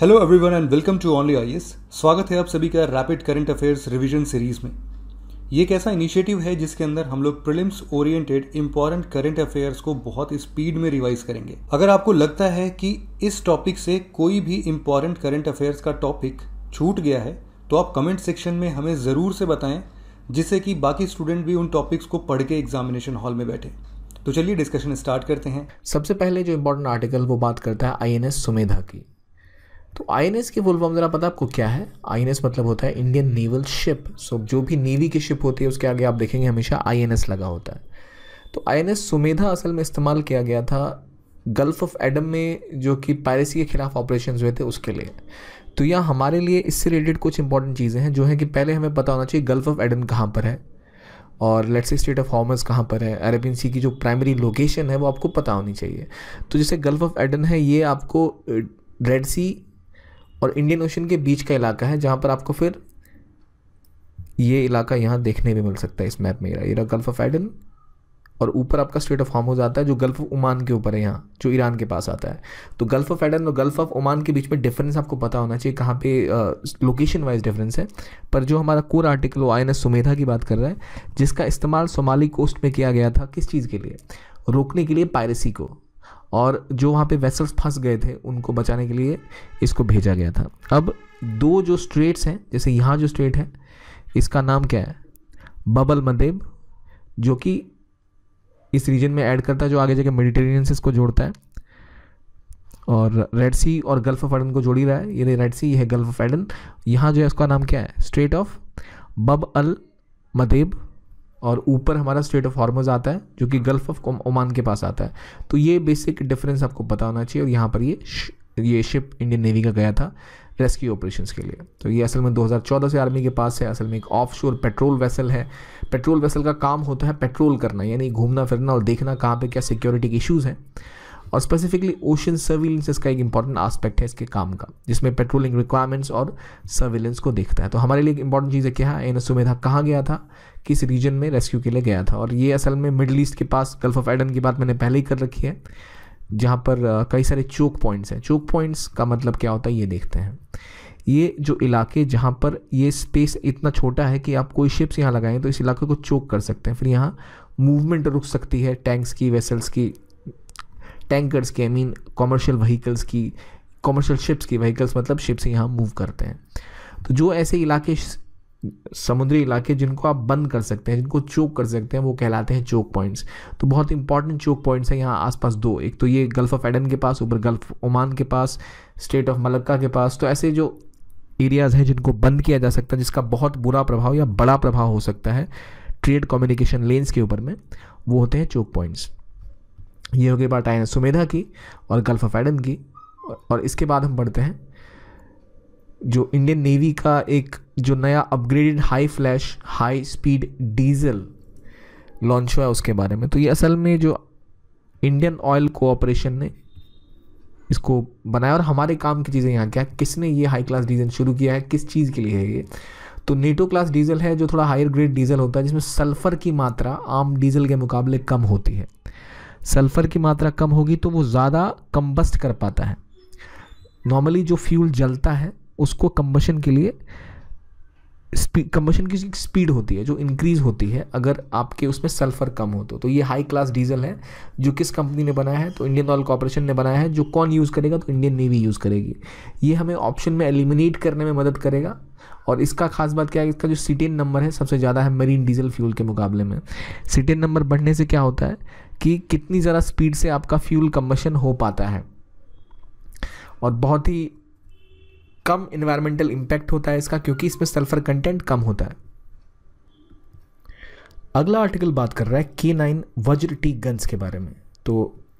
hello everyone and welcome to only I स्वागत है आप सभी का rapid current affairs revision series में ये एक ऐसा इनिशिएटिव है जिसके अंदर हम लोग prelims oriented important current affairs को बहुत स्पीड में रिवाइज करेंगे अगर आपको लगता है कि इस टॉपिक से कोई भी इंपॉर्टेंट करंट अफेयर्स का टॉपिक छूट गया है तो आप कमेंट सेक्शन में हमें ज़रूर से बताएं जिससे कि बाकी स्टूडेंट भी उन टॉपिक्स को पढ़ के एग्जामिनेशन हॉल में बैठे तो चलिए डिस्कशन स्टार्ट करते हैं सबसे पहले जो इम्पोर्टेंट आर्टिकल वो बात करता है आई e सुमेधा की तो आई के फुल फॉर्म ज़रा पता आपको क्या है आई मतलब होता है इंडियन नेवल शिप सो जो भी नेवी की शिप होती है उसके आगे आप देखेंगे हमेशा आई लगा होता है तो आई सुमेधा असल में इस्तेमाल किया गया था गल्फ ऑफ एडम में जो कि पायरेसी के खिलाफ ऑपरेशन हुए थे उसके लिए तो यह हमारे लिए इससे रिलेटेड कुछ इंपॉर्टेंट चीज़ें हैं जो है कि पहले हमें पता होना चाहिए गल्फ ऑफ एडम कहाँ पर है और लेट्स से स्टेट ऑफ हॉमर्स कहाँ पर है अरेबियन सी की जो प्राइमरी लोकेशन है वो आपको पता होनी चाहिए तो जैसे गल्फ ऑफ एडन है ये आपको रेड सी और इंडियन ओशन के बीच का इलाका है जहाँ पर आपको फिर ये इलाका यहाँ देखने में मिल सकता है इस मैप में ये रहा गल्फ ऑफ एडन और ऊपर आपका स्टेट ऑफ हार्मोज आता है जो गल्फ ऑफ ओमान के ऊपर है यहाँ जो ईरान के पास आता है तो गल्फ ऑफ एडन और गल्फ ऑफ ओमान के बीच में डिफरेंस आपको पता होना चाहिए कहाँ पे लोकेशन वाइज डिफरेंस है पर जो हमारा कोर आर्टिकल वो आई सुमेधा की बात कर रहा है जिसका इस्तेमाल सोमाली कोस्ट में किया गया था किस चीज़ के लिए रोकने के लिए पायरेसी को और जो वहाँ पे वेसल्स फंस गए थे उनको बचाने के लिए इसको भेजा गया था अब दो जो स्ट्रेट्स हैं जैसे यहाँ जो स्ट्रेट है इसका नाम क्या है बबल मदेब जो कि इस रीजन में ऐड करता है जो आगे जाके मेडिटेरेनियन से इसको जोड़ता है और रेड सी और गल्फ ऑफ एडन को जोड़ी रहा है ये रेड सी ये है गल्फ ऑफ एडन यहाँ जो है उसका नाम क्या है स्ट्रेट ऑफ बब अल मदेब और ऊपर हमारा स्टेट ऑफ हॉर्मोज आता है जो कि गल्फ ऑफ ओमान के पास आता है तो ये बेसिक डिफरेंस आपको पता होना चाहिए और यहाँ पर ये ये शिप इंडियन नेवी का गया था रेस्क्यू ऑपरेशंस के लिए तो ये असल में 2014 से आर्मी के पास है असल में एक ऑफशोर पेट्रोल वेसल है पेट्रोल वेसल का काम होता है पेट्रोल करना यानी घूमना फिरना और देखना कहाँ पे क्या सिक्योरिटी के इश्यूज़ हैं और स्पेसिफिकली ओशन सर्विलेंस इसका एक इंपॉर्टेंट आस्पेक्ट है इसके काम का जिसमें पेट्रोलिंग रिक्वायरमेंट्स और सर्विलेंस को देखता है तो हमारे लिए एक इंपॉर्टेंट चीज़ है क्या है एन सुमेधा कहाँ गया था किस रीजन में रेस्क्यू के लिए गया था और ये असल में मिडल ईस्ट के पास गल्फ ऑफ एडन की बात मैंने पहले ही कर रखी है जहाँ पर कई सारे चोक पॉइंट्स हैं चोक पॉइंट्स का मतलब क्या होता है ये देखते हैं ये जो इलाके जहाँ पर ये स्पेस इतना छोटा है कि आप कोई शिप्स यहाँ लगाएं तो इस इलाके को चोक कर सकते हैं फिर यहाँ मूवमेंट रुक सकती है टैंक्स की वेसल्स की टैंकर्स की आई मीन कॉमर्शियल व्हीकल्स की कॉमर्शियल शिप्स की व्हीकल्स मतलब शिप्स यहाँ मूव करते हैं तो जो ऐसे इलाके समुद्री इलाके जिनको आप बंद कर सकते हैं जिनको चोक कर सकते हैं वो कहलाते हैं चोक पॉइंट्स तो बहुत इंपॉर्टेंट चोक पॉइंट्स हैं यहाँ आसपास दो एक तो ये गल्फ़ ऑफ एडन के पास ऊपर गल्फ़ ओमान के पास स्टेट ऑफ मलक्का के पास तो ऐसे जो एरियाज़ हैं जिनको बंद किया जा सकता है जिसका बहुत बुरा प्रभाव या बड़ा प्रभाव हो सकता है ट्रेड कम्युनिकेशन लेंस के ऊपर में वो होते हैं चोक पॉइंट्स ये हो गई बात आयन सुमेधा की और गल्फ ऑफ एडन की और इसके बाद हम बढ़ते हैं जो इंडियन नेवी का एक जो नया upgraded high flash high speed diesel launch हुआ है उसके बारे में तो ये असल में जो इंडियन ऑयल कोऑपरेशन ने इसको बनाया और हमारे काम की चीज़ें यहाँ क्या किसने ये हाई क्लास डीजल शुरू किया है किस चीज़ के लिए है ये तो नेटो क्लास डीजल है जो थोड़ा हायर ग्रेड डीजल होता है जिसमें सल्फ़र की मात्रा आम डीजल के मुकाबले कम होती है सल्फ़र की मात्रा कम होगी तो वो ज़्यादा कम्बस्ट कर पाता है नॉर्मली जो फ्यूल जलता है उसको कम्बशन के लिए कम्बशन की स्पीड होती है जो इंक्रीज होती है अगर आपके उसमें सल्फर कम हो तो तो ये हाई क्लास डीजल है जो किस कंपनी ने बनाया है तो इंडियन ऑयल कॉरपोरेशन ने बनाया है जो कौन यूज़ करेगा तो इंडियन नेवी यूज़ करेगी ये हमें ऑप्शन में एलिमिनेट करने में मदद करेगा और इसका खास बात क्या है इसका जो सीटेन नंबर है सबसे ज़्यादा है मरीन डीजल फ्यूल के मुकाबले में सीटेन नंबर बढ़ने से क्या होता है कि कितनी ज़रा स्पीड से आपका फ्यूल कम्बशन हो पाता है और बहुत ही कम इन्वायरमेंटल इम्पैक्ट होता है इसका क्योंकि इसमें सल्फर कंटेंट कम होता है अगला आर्टिकल बात कर रहा है के नाइन वज्र टी गन्स के बारे में तो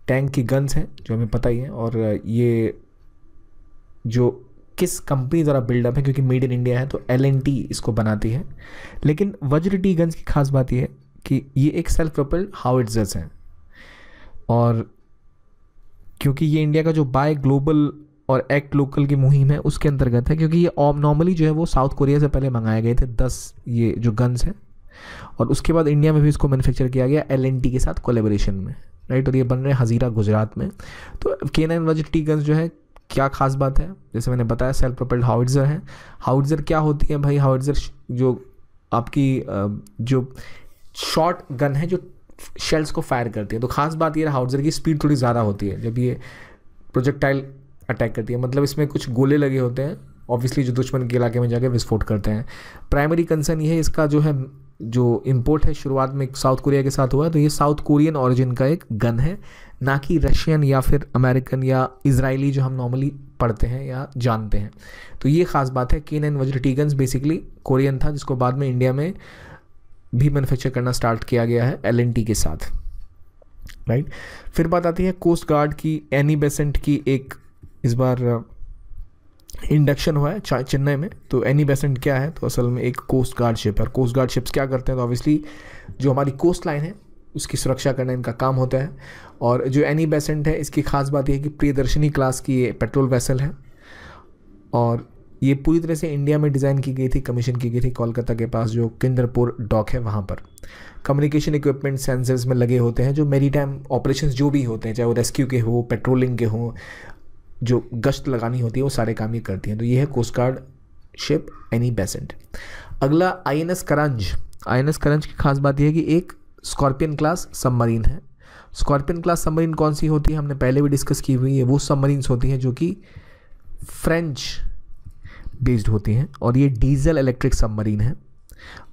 टैंक की गन्स हैं जो हमें पता ही है और ये जो किस कंपनी द्वारा बिल्डअप है क्योंकि मेड इन इंडिया है तो एल इसको बनाती है लेकिन वज्र टी गन्स की खास बात यह है कि ये एक सेल्फ प्रोपेल्ड हाउइट्जर्स हैं और क्योंकि ये इंडिया का जो बाय ग्लोबल और एक्ट लोकल की मुहिम है उसके अंतर्गत है क्योंकि ये ऑब नॉर्मली जो है वो साउथ कोरिया से पहले मंगाए गए थे दस ये जो गन्स हैं और उसके बाद इंडिया में भी इसको मैन्युफैक्चर किया गया एल के साथ कोलेबोरेशन में राइट और ये बन रहे हैं हजीरा गुजरात में तो के नाइन वजट टी गन्स जो है क्या खास बात है जैसे मैंने बताया सेल्फ प्रोपेल्ड हाउडजर हैं हाउडजर क्या होती है भाई हाउडजर जो आपकी जो शॉर्ट गन है जो शेल्स को फायर करती है तो खास बात यह हाउजर की स्पीड थोड़ी ज़्यादा होती है जब ये प्रोजेक्टाइल अटैक करती है मतलब इसमें कुछ गोले लगे होते हैं ऑब्वियसली जो दुश्मन के इलाके में जाके विस्फोट करते हैं प्राइमरी कंसर्न ये है इसका जो है जो इम्पोर्ट है शुरुआत में साउथ कोरिया के साथ हुआ है तो ये साउथ कोरियन ऑरिजिन का एक गन है ना कि रशियन या फिर अमेरिकन या इसराइली जो हम नॉर्मली पढ़ते हैं या जानते हैं तो ये ख़ास बात है केन एंड वज्र टीगन्स बेसिकली कोरियन था जिसको बाद में इंडिया में भी मैनुफैक्चर करना स्टार्ट किया गया है एल के साथ राइट फिर बात आती है कोस्ट गार्ड की एनी बेसेंट की एक इस बार इंडक्शन uh, हुआ है चेन्नई में तो एनी बेसेंट क्या है तो असल में एक कोस्ट गार्ड शिप है कोस्ट गार्ड शिप्स क्या करते हैं तो ऑब्वियसली जो हमारी कोस्ट लाइन है उसकी सुरक्षा करना इनका काम होता है और जो एनी बेसेंट है इसकी खास बात यह है कि प्रियदर्शनी क्लास की ये पेट्रोल वेसल है और ये पूरी तरह से इंडिया में डिज़ाइन की गई थी कमीशन की गई थी कोलकाता के पास जो किंदरपुर डॉक है वहाँ पर कम्युनिकेशन इक्विपमेंट सेंसर्स में लगे होते हैं जो मेरी टाइम ऑपरेशन जो भी होते हैं चाहे वो रेस्क्यू के हो पेट्रोलिंग के हों जो गश्त लगानी होती है वो सारे काम ये करती हैं तो ये है coast guard ship Annie Besant अगला I N S Karanj I N S Karanj की खास बात यह है कि एक स्कॉर्पियन क्लास सबमरीन है स्कॉर्पियन क्लास सबमरीन कौन सी होती है हमने पहले भी डिस्कस की हुई है वो सबमरीन्स होती हैं जो कि फ्रेंच बेस्ड होती हैं और ये डीजल इलेक्ट्रिक सबमरीन है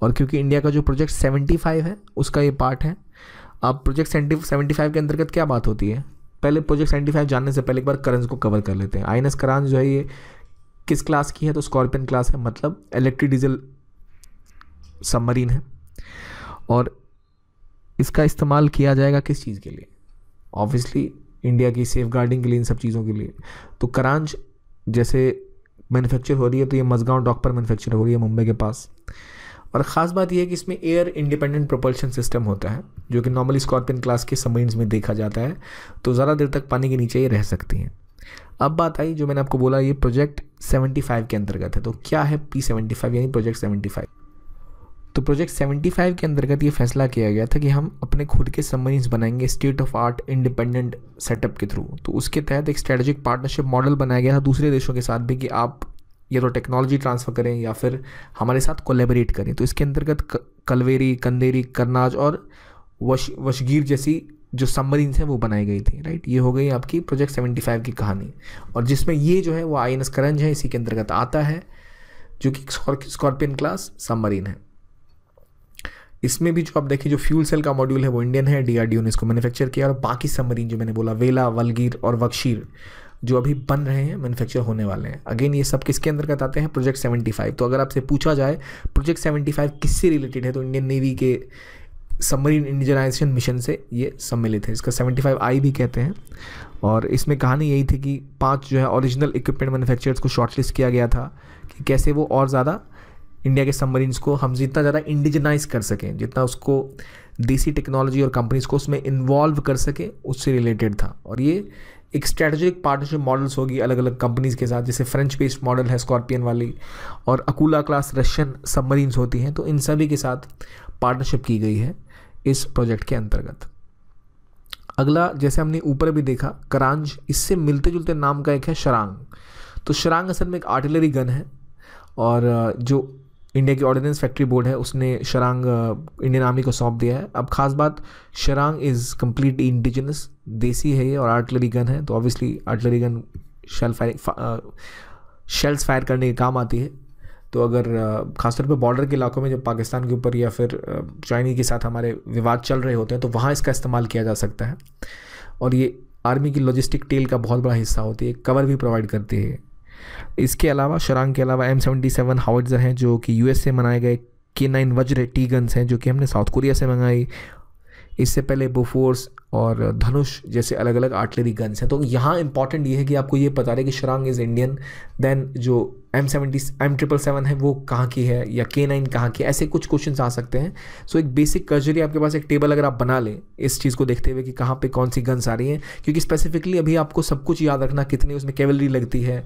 और क्योंकि इंडिया का जो प्रोजेक्ट 75 है उसका ये पार्ट है अब प्रोजेक्ट सेवेंटी फाइव के अंतर्गत क्या बात होती है पहले प्रोजेक्ट सेवेंटी फाइव जानने से पहले एक बार करंस को कवर कर लेते हैं आई एन एस जो है ये किस क्लास की है तो स्कॉर्पियन क्लास है मतलब इलेक्ट्रिक डीजल सबमरीन है और इसका इस्तेमाल किया जाएगा किस चीज़ के लिए ऑब्वियसली इंडिया की सेफ गार्डिंग के लिए इन सब चीज़ों के लिए तो करांच जैसे मैन्युफैक्चर हो रही है तो ये मजगांव डॉक पर मैन्युफैक्चर हो रही है मुंबई के पास और ख़ास बात यह है कि इसमें एयर इंडिपेंडेंट प्रोपल्शन सिस्टम होता है जो कि नॉर्मली स्कॉर्पियन क्लास के सबमरीन्स में देखा जाता है तो ज़्यादा देर तक पानी के नीचे ये रह सकती हैं अब बात आई जो मैंने आपको बोला ये प्रोजेक्ट 75 के अंतर्गत है तो क्या है पी 75 यानी प्रोजेक्ट 75 तो प्रोजेक्ट 75 के अंतर्गत ये फैसला किया गया था कि हम अपने खुद के सबमरीन्स बनाएंगे state of art independent setup के थ्रू तो उसके तहत एक स्ट्रेटेजिक पार्टनरशिप मॉडल बनाया गया था दूसरे देशों के साथ भी कि आप या तो टेक्नोलॉजी ट्रांसफ़र करें या फिर हमारे साथ कोलेबरेट करें तो इसके अंतर्गत कलवेरी कंदेरी करनाज और वश वशगीर जैसी जो सबमरीन्स हैं वो बनाई गई थी राइट ये हो गई आपकी प्रोजेक्ट 75 की कहानी और जिसमें ये जो है वो आई एन करंज है इसी के अंतर्गत आता है जो कि स्कॉर्पियन क्लास सबमरीन है इसमें भी जो आप देखिए जो फ्यूल सेल का मॉड्यूल है वो इंडियन है डीआरडीओ ने इसको मैन्युफैक्चर किया और बाकी सबमरीन जो मैंने बोला वेला वलगीर और वक्शीर जो अभी बन रहे हैं मैन्युफैक्चर होने वाले हैं अगेन ये सब किसके अंदर कहते हैं प्रोजेक्ट 75 तो अगर आपसे पूछा जाए प्रोजेक्ट 75 किससे रिलेटेड है तो इंडियन नेवी के सबमरीन इंडिजनाइजेशन मिशन से ये सम्मिलित है इसका 75 आई भी कहते हैं और इसमें कहानी यही थी कि पांच जो है ओरिजिनल इक्विपमेंट मैनुफैक्चर को शॉर्टलिस्ट किया गया था कि कैसे वो और ज़्यादा इंडिया के सबमरीन्स को हम जितना ज़्यादा इंडिजनाइज कर सकें जितना उसको देसी टेक्नोलॉजी और कंपनीज को उसमें इन्वॉल्व कर सकें उससे रिलेटेड था और ये एक स्ट्रेटेजिक पार्टनरशिप मॉडल्स होगी अलग अलग कंपनीज़ के साथ जैसे फ्रेंच बेस्ड मॉडल है स्कॉर्पियन वाली और अकूला क्लास रशियन सबमरीन्स होती हैं तो इन सभी के साथ पार्टनरशिप की गई है इस प्रोजेक्ट के अंतर्गत अगला जैसे हमने ऊपर भी देखा करांज इससे मिलते जुलते नाम का एक है शरांग तो शरांग असल में एक आर्टिलरी गन है और जो इंडिया की ऑर्डिनेंस फैक्ट्री बोर्ड है उसने शरांग इंडियन आर्मी को सौंप दिया है अब खास बात शरांग इज़ कम्प्लीटली इंडिजिनस देसी है ये और आर्टलरी गन है तो obviously artillery gun shell fire shells fire करने के काम आती है तो अगर खासतौर पर बॉर्डर के इलाकों में जब पाकिस्तान के ऊपर या फिर चाइनी के साथ हमारे विवाद चल रहे होते हैं तो वहाँ इसका इस्तेमाल किया जा सकता है और ये आर्मी की लॉजिस्टिक टेल का बहुत बड़ा हिस्सा होती है कवर भी प्रोवाइड करती है इसके अलावा शरांग के अलावा एम सेवेंटी सेवन हाउजर हैं जो कि एस से मनाए गए के नाइन वज्र टी गन्स हैं जो कि हमने साउथ कोरिया से मंगाई इससे पहले बोफोर्स और धनुष जैसे अलग अलग आर्टिलरी गन्स हैं तो यहाँ इंपॉर्टेंट ये है कि आपको ये पता रहे कि शरांग इज़ इंडियन देन जो M seventy M triple seven है वो कहाँ की है या के नाइन कहाँ की ऐसे कुछ क्वेश्चन आ सकते हैं सो so, एक बेसिक कर्जरी आपके पास एक टेबल अगर आप बना लें इस चीज़ को देखते हुए कि कहाँ पर कौन सी गन्स आ रही हैं क्योंकि स्पेसिफिकली अभी आपको सब कुछ याद रखना कितनी उसमें कैवलरी लगती है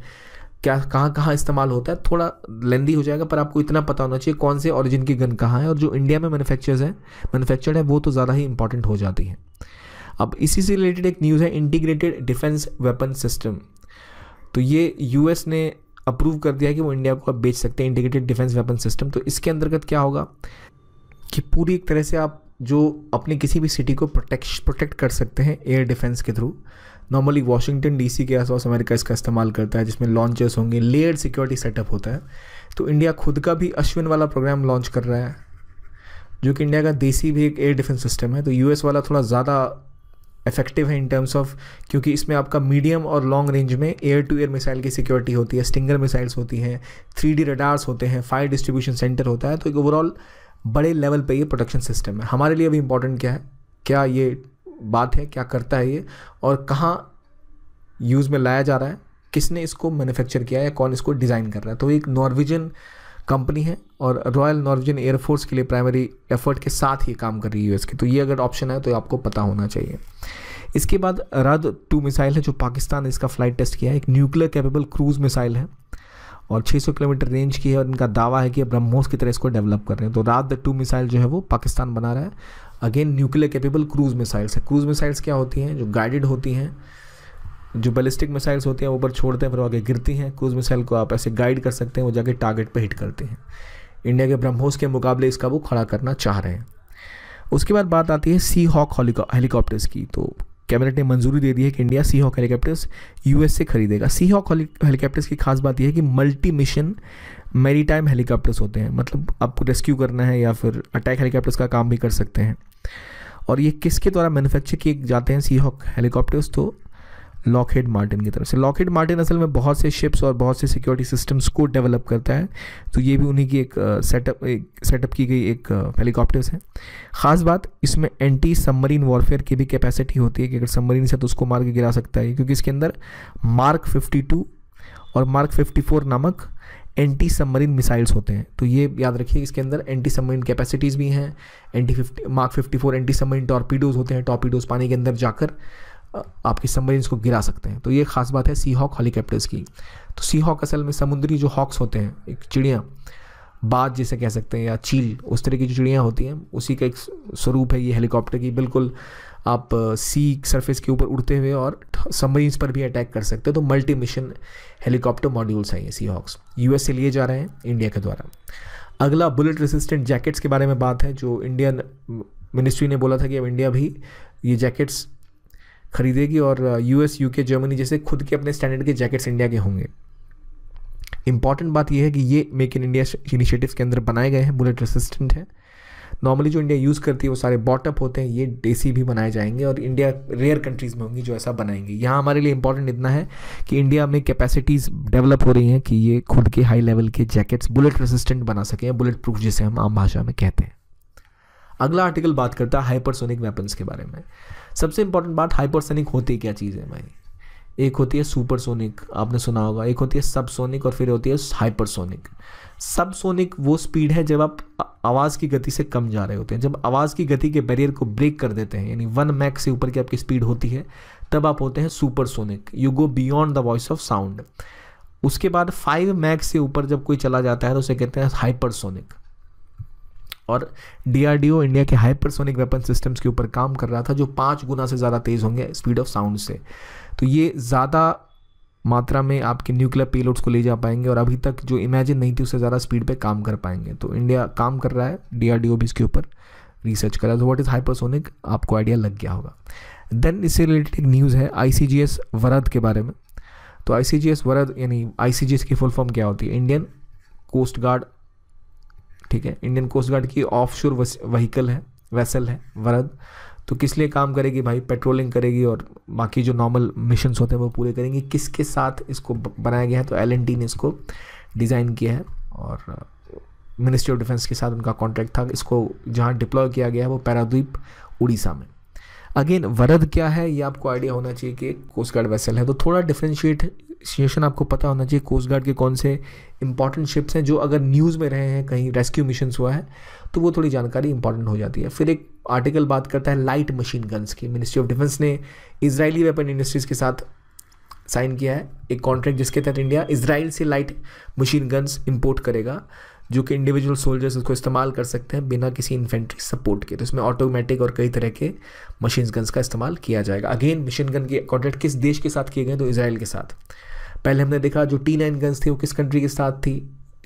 क्या कहाँ कहाँ इस्तेमाल होता है थोड़ा लेंदी हो जाएगा पर आपको इतना पता होना चाहिए कौन से ऑरिजिन की गन कहाँ है और जो इंडिया में मैनुफैक्चर्स हैं मैनुफैक्चर्ड है वो तो ज़्यादा ही इंपॉर्टेंट हो जाती है अब इसी से रिलेटेड एक न्यूज़ है इंटीग्रेटेड डिफेंस वेपन सिस्टम तो ये यूएस ने अप्रूव कर दिया है कि वो इंडिया को आप बेच सकते हैं इंटीग्रेटेड डिफेंस वेपन सिस्टम तो इसके अंतर्गत क्या होगा कि पूरी एक तरह से आप जो अपने किसी भी सिटी को प्रोटेक्ट प्रोटेक्ट कर सकते हैं एयर डिफेंस के थ्रू नॉर्मली वाशिंगटन डी के आसपास अमेरिका इसका इस्तेमाल करता है जिसमें लॉन्चर्स होंगे लेयर सिक्योरिटी सेटअप होता है तो इंडिया खुद का भी अश्विन वाला प्रोग्राम लॉन्च कर रहा है जो कि इंडिया का देसी भी एक एयर डिफेंस सिस्टम है तो यूएस वाला थोड़ा ज़्यादा इफेक्टिव है इन टर्म्स ऑफ क्योंकि इसमें आपका मीडियम और लॉन्ग रेंज में एयर टू एयर मिसाइल की सिक्योरिटी होती है स्टिंगर मिसाइल्स होती हैं थ्री डी रडार्स होते हैं फायर डिस्ट्रीब्यूशन सेंटर होता है तो एक ओवरऑल बड़े लेवल पे ये प्रोटेक्शन सिस्टम है हमारे लिए अभी इंपॉर्टेंट क्या है क्या ये बात है क्या करता है ये और कहाँ यूज़ में लाया जा रहा है किसने इसको मैन्युफैक्चर किया है कौन इसको डिज़ाइन कर रहा है तो एक नॉर्विजन कंपनी है और रॉयल नॉर्विजन एयरफोर्स के लिए प्राइमरी एफर्ट के साथ ही काम कर रही है यूएस की तो ये अगर ऑप्शन है तो आपको पता होना चाहिए इसके बाद रद टू मिसाइल है जो पाकिस्तान ने इसका फ्लाइट टेस्ट किया है एक न्यूक्लियर कैपेबल क्रूज मिसाइल है और 600 किलोमीटर रेंज की है और इनका दावा है कि ब्रह्मोस की तरह इसको डेवलप कर रहे हैं तो रात टू मिसाइल जो है वो पाकिस्तान बना रहा है again nuclear capable cruise missiles है क्रूज मिसाइल्स क्या होती हैं जो गाइडेड होती हैं जो बैलिस्टिक मिसाइल्स होती हैं वो ऊपर छोड़ते हैं फिर आगे गिरती हैं क्रूज मिसाइल को आप ऐसे गाइड कर सकते हैं वो जाके टारगेट पर हिट करते हैं इंडिया के ब्रह्मोस के मुकाबले इसका वो खड़ा करना चाह रहे हैं उसके बाद बात आती है सी हॉक हेलीकॉप्टर्स की तो कैबिनेट ने मंजूरी दे दी है कि India sea hawk helicopters US से खरीदेगा सी हॉक हेलीकॉप्टर्स की खास बात यह है कि multi mission maritime helicopters होते हैं मतलब आपको रेस्क्यू करना है या फिर अटैक हेलीकॉप्टर्स का काम भी कर सकते हैं और ये किसके द्वारा मैन्युफैक्चर किए जाते हैं सी हॉक हेलीकॉप्टर्स तो लॉकहेड मार्टिन की तरफ से लॉकहेड मार्टिन असल में बहुत से शिप्स और बहुत से सिक्योरिटी सिस्टम्स को डेवलप करता है तो ये भी उन्हीं की एक सेटअप एक सेटअप की गई एक हेलीकॉप्टर्स है ख़ास बात इसमें एंटी सबमरीन वॉरफेयर की भी कैपेसिटी होती है कि अगर सबमरीन से तो उसको मार के गिरा सकता है क्योंकि इसके अंदर मार्क 52 और मार्क 54 नामक एंटी सबमरीन मिसाइल्स होते हैं तो ये याद रखिए इसके अंदर एंटी सबमरीन कैपेसिटीज़ भी हैं anti fifty mark fifty four anti submarine torpedoes होते हैं टॉर्पीडोज़ पानी के अंदर जाकर आपकी सबमरीन्स को गिरा सकते हैं तो ये खास बात है सी हॉक हेलीकॉप्टर्स की तो सी हॉक असल में समुद्री जो हॉक्स होते हैं एक चिड़िया बाज जिसे कह सकते हैं या चील उस तरह की जो चिड़ियाँ होती हैं उसी का एक स्वरूप है ये हेलीकॉप्टर की बिल्कुल आप सी सरफेस के ऊपर उड़ते हुए और सबमरीन्स पर भी अटैक कर सकते हो तो मल्टी मिशन हेलीकॉप्टर मॉड्यूल्स हैं ये सी हॉक्स यू से लिए जा रहे हैं इंडिया के द्वारा अगला बुलेट रेसिस्टेंट जैकेट्स के बारे में बात है जो इंडियन मिनिस्ट्री ने बोला था कि अब इंडिया भी ये जैकेट्स खरीदेगी और यूएस यूके जर्मनी जैसे खुद के अपने स्टैंडर्ड के जैकेट्स इंडिया के होंगे इंपॉर्टेंट बात यह है कि ये मेक इन इंडिया इनिशिएटिव के अंदर बनाए गए हैं बुलेट रेसिस्टेंट हैं नॉर्मली जो इंडिया यूज़ करती है वो सारे बॉटअप होते हैं ये देसी भी बनाए जाएंगे और इंडिया रेयर कंट्रीज़ में होंगी जो ऐसा बनाएंगे यहाँ हमारे लिए इंपॉर्टेंट इतना है कि इंडिया में कैपेसिटीज़ डेवलप हो रही हैं कि ये खुद के हाई लेवल के जैकेट्स बुलेट रेसिस्टेंट बना सकें या बुलेट प्रूफ जिसे हम आम भाषा में कहते हैं अगला आर्टिकल बात करता है हाइपरसोनिक वेपन्स के बारे में सबसे इंपॉर्टेंट बात हाइपरसोनिक होती क्या चीज़ है भाई एक होती है सुपरसोनिक आपने सुना होगा एक होती है सबसोनिक और फिर होती है हाइपरसोनिक सबसोनिक वो स्पीड है जब आप आवाज़ की गति से कम जा रहे होते हैं जब आवाज़ की गति के बैरियर को ब्रेक कर देते हैं यानी वन मैक से ऊपर की आपकी स्पीड होती है तब आप होते हैं supersonic you go beyond the voice of sound उसके बाद फाइव मैक से ऊपर जब कोई चला जाता है तो उसे कहते हैं हाइपरसोनिक और डीआरडीओ इंडिया के हाइपरसोनिक वेपन सिस्टम्स के ऊपर काम कर रहा था जो पाँच गुना से ज़्यादा तेज़ होंगे स्पीड ऑफ साउंड से तो ये ज़्यादा मात्रा में आपके न्यूक्लियर पेलोड्स को ले जा पाएंगे और अभी तक जो इमेजिन नहीं थी उससे ज़्यादा स्पीड पे काम कर पाएंगे तो इंडिया काम कर रहा है डीआरडीओ भी इसके ऊपर रिसर्च कर रहा है तो व्हाट इज़ हाइपरसोनिक आपको आइडिया लग गया होगा देन इससे रिलेटेड एक न्यूज़ है आई वरद के बारे में तो आई वरद यानी आई की फुल फॉर्म क्या होती है इंडियन कोस्ट गार्ड ठीक है इंडियन कोस्ट गार्ड की ऑफ वहीकल है वैसल है वरद तो किस लिए काम करेगी भाई पेट्रोलिंग करेगी और बाकी जो नॉर्मल मिशन होते हैं वो पूरे करेंगी किसके साथ इसको बनाया गया है तो एल ने इसको डिज़ाइन किया है और मिनिस्ट्री ऑफ डिफेंस के साथ उनका कॉन्ट्रैक्ट था इसको जहाँ डिप्लॉय किया गया है वो पैराद्वीप उड़ीसा में अगेन वरद क्या है ये आपको आइडिया होना चाहिए कि कोस्ट गार्ड वेसल है तो थोड़ा डिफ्रेंशिएट स्टेशन आपको पता होना चाहिए कोस्ट गार्ड के कौन से इंपॉर्टेंट शिप्स हैं जो अगर न्यूज़ में रहे हैं कहीं रेस्क्यू मिशन हुआ है तो वो थोड़ी जानकारी इंपॉर्टेंट हो जाती है फिर एक आर्टिकल बात करता है लाइट मशीन गन्स की मिनिस्ट्री ऑफ डिफेंस ने इसराइली वेपन इंडस्ट्रीज़ के साथ साइन किया है एक कॉन्ट्रैक्ट जिसके तहत इंडिया इसराइल से लाइट मशीन गन्स इंपोर्ट करेगा जो कि इंडिविजुअल सोल्जर्स उसको इस्तेमाल कर सकते हैं बिना किसी इन्फेंट्री सपोर्ट के तो इसमें ऑटोमेटिक और कई तरह के मशीन गन्स का इस्तेमाल किया जाएगा अगेन मशीन गन के कॉन्ट्रैक्ट किस देश के साथ किए गए तो इसराइल के साथ पहले हमने देखा जो टी नाइन गन्स थी वो किस कंट्री के साथ थी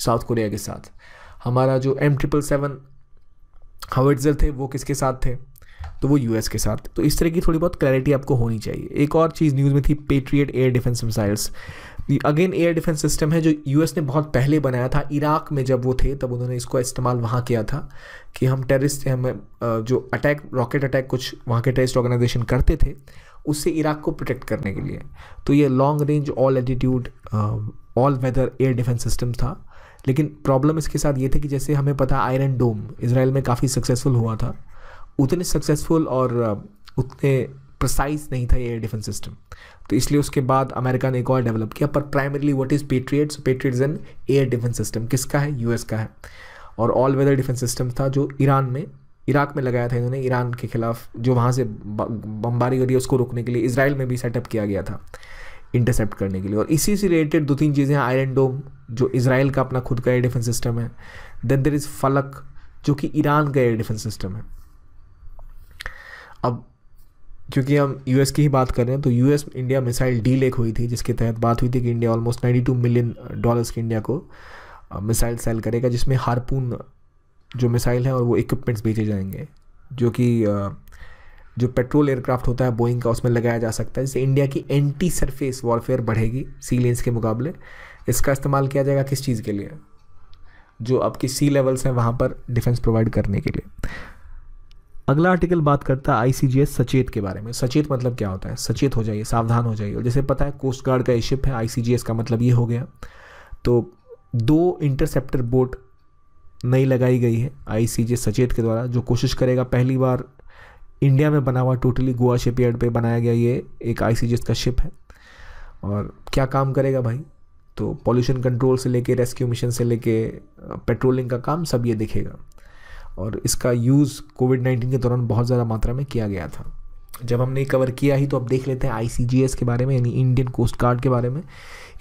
साउथ कोरिया के साथ हमारा जो एम ट्रिपल सेवन हवर्जर थे वो किसके साथ थे तो वो यूएस के साथ तो इस तरह की थोड़ी बहुत क्लैरिटी आपको होनी चाहिए एक और चीज़ न्यूज़ में थी Patriot air defence missiles again air defence system है जो यूएस ने बहुत पहले बनाया था इराक में जब वो थे तब उन्होंने इसको इस्तेमाल वहाँ किया था कि हम टेरिस्ट हम जो अटैक रॉकेट अटैक कुछ वहाँ के टेरिस्ट ऑर्गेनाइजेशन करते थे उससे इराक को प्रोटेक्ट करने के लिए तो ये long range all attitude all weather air defence system था लेकिन प्रॉब्लम इसके साथ ये थे कि जैसे हमें पता आयरन डोम इसराइल में काफ़ी सक्सेसफुल हुआ था उतने सक्सेसफुल और उतने प्रसाइज नहीं था ये एयर डिफेंस सिस्टम तो इसलिए उसके बाद अमेरिका ने एक और डेवलप किया पर primarily what is patriots patriots an air defence system किसका है यूएस का है और ऑल वेदर डिफेंस सिस्टम था जो ईरान में इराक में लगाया था इन्होंने ईरान के खिलाफ जो वहाँ से बमबारी हो उसको रोकने के लिए इसराइल में भी सेटअप किया गया था इंटरसेप्ट करने के लिए और इसी से रिलेटेड दो तीन चीज़ें हैं आयरन डोम जो इसराइल का अपना खुद का एयर डिफेंस सिस्टम है देन देर इज़ फलक जो कि ईरान का एयर डिफेंस सिस्टम है अब क्योंकि हम यूएस की ही बात कर रहे हैं तो यूएस इंडिया मिसाइल डील एक हुई थी जिसके तहत बात हुई थी कि India almost ninety two million dollars की इंडिया को मिसाइल सेल करेगा जिसमें हारपून जो मिसाइल है और वो इक्विपमेंट्स भेजे जाएंगे जो कि जो पेट्रोल एयरक्राफ्ट होता है बोइंग का उसमें लगाया जा सकता है जिससे इंडिया की एंटी सरफेस वॉरफेयर बढ़ेगी सी लेंस के मुकाबले इसका इस्तेमाल किया जाएगा किस चीज़ के लिए जो आपकी सी लेवल्स हैं वहाँ पर डिफेंस प्रोवाइड करने के लिए अगला आर्टिकल बात करता है आईसीजीएस सचेत के बारे में सचेत मतलब क्या होता है सचेत हो जाइए सावधान हो जाइए जैसे पता है कोस्ट गार्ड का ये शिप है आईसीजीएस का मतलब ये हो गया तो दो इंटरसेप्टर बोट नई लगाई गई है आईसीजे सचेत के द्वारा जो कोशिश करेगा पहली बार इंडिया में बना हुआ टोटली गोवा यार्ड पर बनाया गया ये एक आई का शिप है और क्या काम करेगा भाई तो पॉल्यूशन कंट्रोल से लेके रेस्क्यू मिशन से लेके पेट्रोलिंग uh, का काम सब ये दिखेगा और इसका यूज़ कोविड नाइन्टीन के दौरान बहुत ज़्यादा मात्रा में किया गया था जब हमने कवर किया ही तो अब देख लेते हैं आई के बारे में यानी इंडियन कोस्ट गार्ड के बारे में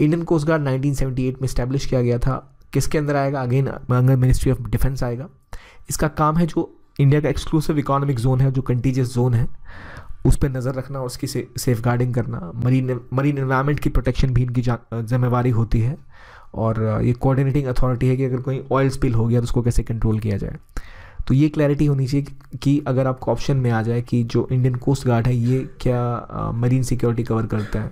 इंडियन कोस्ट गार्ड 1978 में इस्टेब्लिश किया गया था किसके अंदर आएगा अगेन अंदर मिनिस्ट्री ऑफ डिफेंस आएगा इसका काम है जो इंडिया का एक्सक्लूसिव इकोनॉमिक जोन है जो कंटीजियस जोन है उस पर नज़र रखना और उसकी से, सेफ गार्डिंग करना मरीन मरीन इन्वायरमेंट की प्रोटेक्शन भी इनकी जिम्मेवारी होती है और ये कोऑर्डिनेटिंग अथॉरिटी है कि अगर कोई ऑयल स्पिल हो गया तो उसको कैसे कंट्रोल किया जाए तो ये क्लैरिटी होनी चाहिए कि अगर आपको ऑप्शन में आ जाए कि जो इंडियन कोस्ट गार्ड है ये क्या मरीन सिक्योरिटी कवर करता है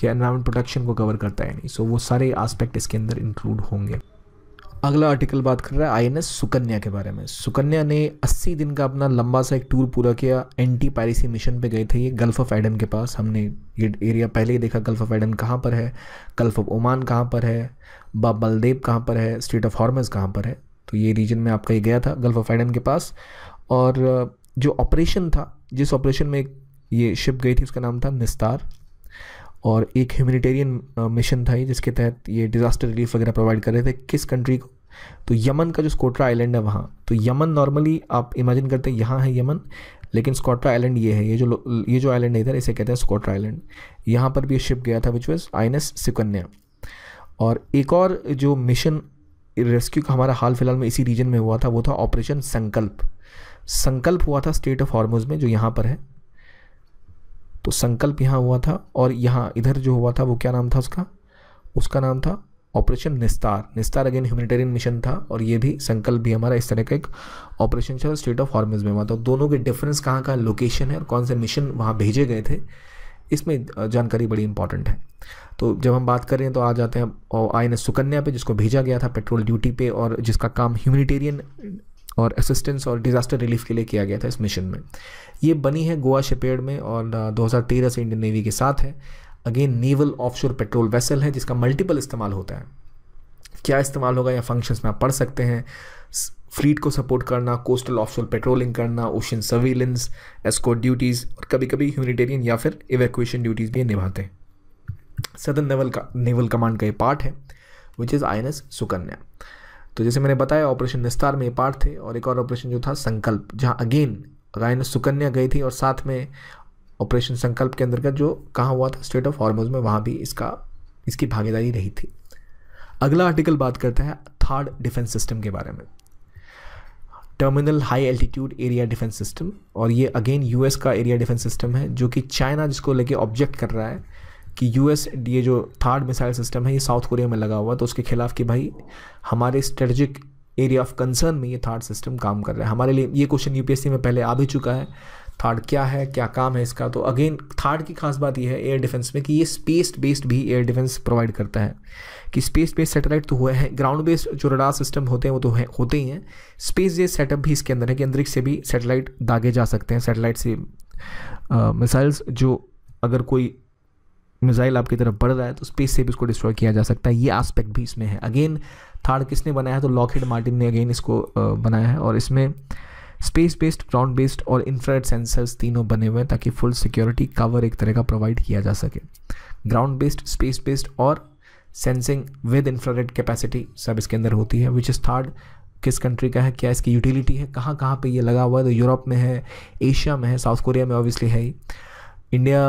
क्या एनवायरमेंट प्रोटेक्शन को कवर करता है नहीं सो वो सारे आस्पेक्ट इसके अंदर इंक्लूड होंगे अगला आर्टिकल बात कर रहा है आईएनएस सुकन्या के बारे में सुकन्या ने 80 दिन का अपना लंबा सा एक टूर पूरा किया एंटी पायरेसी मिशन पे गए थे ये गल्फ़ ऑफ एडन के पास हमने ये एरिया पहले ही देखा गल्फ़ ऑफ एडन कहाँ पर है गल्फ़ ऑफ ओमान कहाँ पर है बाब बलदेव कहाँ पर है स्टेट ऑफ हॉर्मस कहाँ पर है तो ये रीजन में आपका ये गया था गल्फ ऑफ एडन के पास और जो ऑपरेशन था जिस ऑपरेशन में ये शिप गई थी उसका नाम था निस्तार और एक ह्यूमिटेरियन मिशन था ये जिसके तहत ये डिज़ास्टर रिलीफ वगैरह प्रोवाइड कर रहे थे किस कंट्री को तो यमन का जो स्कोट्रा आइलैंड है वहाँ तो यमन नॉर्मली आप इमेजिन करते हैं यहाँ है यमन लेकिन स्कोट्रा आइलैंड ये है ये जो ये जो आइलैंड है इधर इसे कहते हैं स्कोट्रा आइलैंड यहाँ पर भी शिप गया था विच वॉज आइनस एस सिकन्या और एक और जो मिशन रेस्क्यू का हमारा हाल फिलहाल में इसी रीजन में हुआ था वो था ऑपरेशन संकल्प संकल्प हुआ था स्टेट ऑफ हॉर्मोज में जो यहाँ पर है तो संकल्प यहाँ हुआ था और यहाँ इधर जो हुआ था वो क्या नाम था उसका उसका नाम था ऑपरेशन निस्तार निस्तार अगेन ह्यूमिटेरियन मिशन था और ये भी संकल्प भी हमारा इस तरह का एक ऑपरेशन था स्टेट ऑफ हॉर्मोज में हुआ था तो दोनों के डिफरेंस कहाँ का लोकेशन है और कौन से मिशन वहाँ भेजे गए थे इसमें जानकारी बड़ी इंपॉर्टेंट है तो जब हम बात करें तो आ जाते हैं आई एन सुकन्या पे जिसको भेजा गया था पेट्रोल ड्यूटी पे और जिसका काम ह्यूमिटेरियन और असिस्टेंस और डिज़ास्टर रिलीफ के लिए किया गया था इस मिशन में ये बनी है गोवा शिपेड में और 2013 से इंडियन नेवी के साथ है again naval offshore patrol vessel है जिसका मल्टीपल इस्तेमाल होता है क्या इस्तेमाल होगा या फंक्शंस में आप पढ़ सकते हैं फ्लीट को सपोर्ट करना कोस्टल ऑफशोर पेट्रोलिंग करना ओशन सर्विलेंस एस्कोट ड्यूटीज़ और कभी कभी ह्यूमिटेरियन या फिर इवेक्यूशन ड्यूटीज़ भी निभाते हैं सदर्न नेवल का नेवल कमांड का ये पार्ट है which is I N S Sukanya तो जैसे मैंने बताया ऑपरेशन निस्तार में ये पार्ट थे और एक और ऑपरेशन जो था संकल्प जहाँ again I N S Sukanya गई थी और साथ में ऑपरेशन संकल्प के अंतर्गत जो कहाँ हुआ था स्टेट ऑफ हॉर्मोज में वहाँ भी इसका इसकी भागीदारी रही थी अगला आर्टिकल बात करता है थर्ड डिफेंस सिस्टम के बारे में terminal high altitude area defence system और ये अगेन यूएस का एरिया डिफेंस सिस्टम है जो कि चाइना जिसको लेके ऑब्जेक्ट कर रहा है कि एस ये जो थर्ड मिसाइल सिस्टम है ये साउथ कोरिया में लगा हुआ तो उसके खिलाफ कि भाई हमारे स्ट्रेटजिक एरिया ऑफ कंसर्न में ये थर्ड सिस्टम काम कर रहा है हमारे लिए ये क्वेश्चन यू में पहले आ भी चुका है थर्ड क्या है क्या काम है इसका तो अगेन थर्ड की खास बात यह है एयर डिफेंस में कि ये स्पेस बेस्ड भी एयर डिफेंस प्रोवाइड करता है कि स्पेस बेस्ड सैटेलाइट तो हुए हैं ग्राउंड बेस्ड जो रडार सिस्टम होते हैं वो तो है होते ही हैं स्पेस बेस्ड सेटअप भी इसके अंदर है कि अंतरिक्ष से भी सैटेलाइट दागे जा सकते हैं सैटेलाइट से मिसाइल्स जो अगर कोई मिसाइल आपकी तरफ बढ़ रहा है तो स्पेस से भी इसको डिस्ट्रॉय किया जा सकता है ये आस्पेक्ट भी इसमें है अगेन थर्ड किसने बनाया है तो लॉकहेड मार्टिन ने अगेन इसको बनाया है और इसमें स्पेस बेस्ड ग्राउंड बेस्ड और इंफ्रारेड सेंसर्स तीनों बने हुए हैं ताकि फुल सिक्योरिटी कवर एक तरह का प्रोवाइड किया जा सके ग्राउंड बेस्ड स्पेस बेस्ड और सेंसिंग विद इंफ्रारेड कैपेसिटी सब इसके अंदर होती है विच इज़ थर्ड किस कंट्री का है क्या इसकी यूटिलिटी है कहाँ कहाँ पर यह लगा हुआ है तो यूरोप में है एशिया में है साउथ कोरिया में ऑब्वियसली है ही इंडिया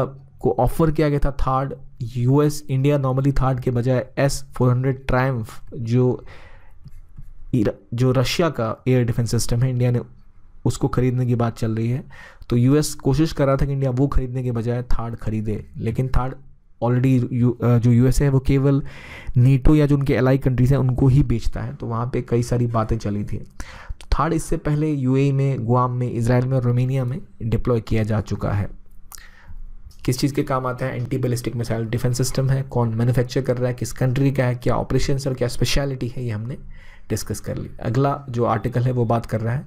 को ऑफर किया गया था third US India normally third के बजाय एस फोर हंड्रेड ट्राइम्फ जो जो रशिया का एयर डिफेंस सिस्टम है इंडिया ने उसको खरीदने की बात चल रही है तो यूएस कोशिश कर रहा था कि इंडिया वो खरीदने के बजाय थर्ड खरीदे लेकिन थर्ड ऑलरेडी जो यूएसए है वो केवल नीटो या जो उनके एलाई कंट्रीज हैं उनको ही बेचता है तो वहाँ पे कई सारी बातें चली थी तो थर्ड इससे पहले यूएई e में गुआम में इसराइल में और रोमेनिया में डिप्लॉय किया जा चुका है किस चीज़ के काम आता है anti ballistic missile defence system है कौन मैन्युफैक्चर कर रहा है किस कंट्री का है क्या ऑपरेशन और क्या स्पेशलिटी है ये हमने डिस्कस कर ली अगला जो आर्टिकल है वो बात कर रहा है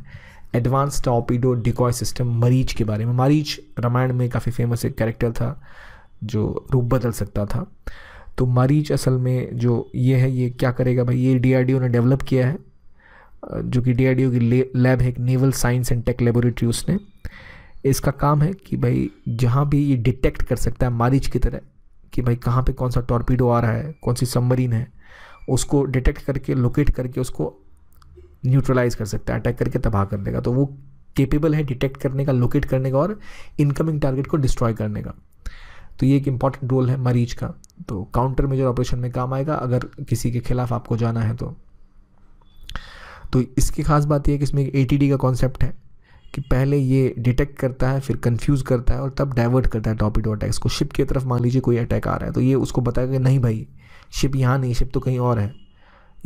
एडवांस टॉपिडो डिकॉय सिस्टम मरीच के बारे में मरीच रामायण में काफ़ी फेमस एक कैरेक्टर था जो रूप बदल सकता था तो मरीच असल में जो ये है ये क्या करेगा भाई ये डीआरडीओ ने डेवलप किया है जो कि डीआरडीओ की लैब है एक naval science and tech laboratory उसने इसका काम है कि भाई जहाँ भी ये डिटेक्ट कर सकता है मारिच की तरह कि भाई कहाँ पे कौन सा टॉर्पीडो आ रहा है कौन सी सबमरीन है उसको डिटेक्ट करके लोकेट करके उसको न्यूट्रलाइज कर सकता है अटैक करके तबाह कर देगा तो वो केपेबल है डिटेक्ट करने का लोकेट करने का और इनकमिंग टारगेट को डिस्ट्रॉय करने का तो ये एक इम्पॉर्टेंट रोल है मरीज का तो काउंटर मेजर ऑपरेशन में काम आएगा अगर किसी के खिलाफ आपको जाना है तो तो इसकी खास बात यह है कि इसमें एक ए का कॉन्सेप्ट है कि पहले ये डिटेक्ट करता है फिर कंफ्यूज करता है और तब डाइवर्ट करता है टॉपिडो अटैक्स को शिप की तरफ मान लीजिए कोई अटैक आ रहा है तो ये उसको बताएगा कि नहीं भाई शिप यहाँ नहीं शिप तो कहीं और है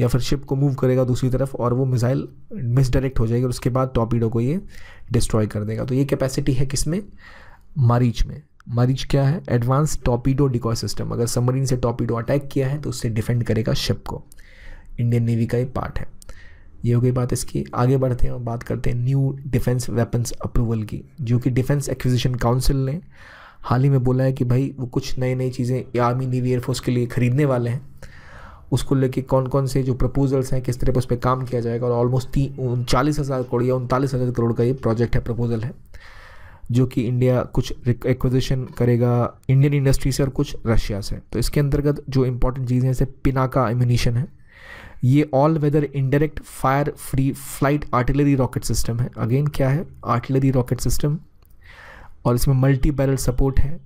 या फिर शिप को मूव करेगा दूसरी तरफ और वो मिसाइल मिसडायरेक्ट हो जाएगी और उसके बाद टॉपिडो को ये डिस्ट्रॉय कर देगा तो ये कैपेसिटी है किस में मारीच में मारीच क्या है एडवांस टॉपिडो डिकॉय सिस्टम अगर सबमरीन से टॉपिडो अटैक किया है तो उससे डिफेंड करेगा शिप को इंडियन नेवी का ये पार्ट है ये हो गई बात इसकी आगे बढ़ते हैं और बात करते हैं न्यू डिफेंस वेपन्स अप्रूवल की जो कि डिफेंस एक्विजिशन काउंसिल ने हाल ही में बोला है कि भाई वो कुछ नई नई चीज़ें आर्मी नेवी एयरफोर्स के लिए ख़रीदने वाले हैं उसको लेके कौन कौन से जो प्रपोजल्स हैं किस तरह पर उस पर काम किया जाएगा और ऑलमोस्ट तीन उनचालीस हज़ार करोड़ या उनतालीस हज़ार करोड़ का ये प्रोजेक्ट है प्रपोजल है जो कि इंडिया कुछ एक्विजिशन करेगा इंडियन इंडस्ट्री से और कुछ रशिया से तो इसके अंतर्गत जो इंपॉर्टेंट चीज़ें जैसे पिनाका एम्यूनिशन है ये all weather indirect fire free flight artillery rocket system है अगेन क्या है आर्टिलरी रॉकेट सिस्टम और इसमें मल्टी बैरल सपोर्ट है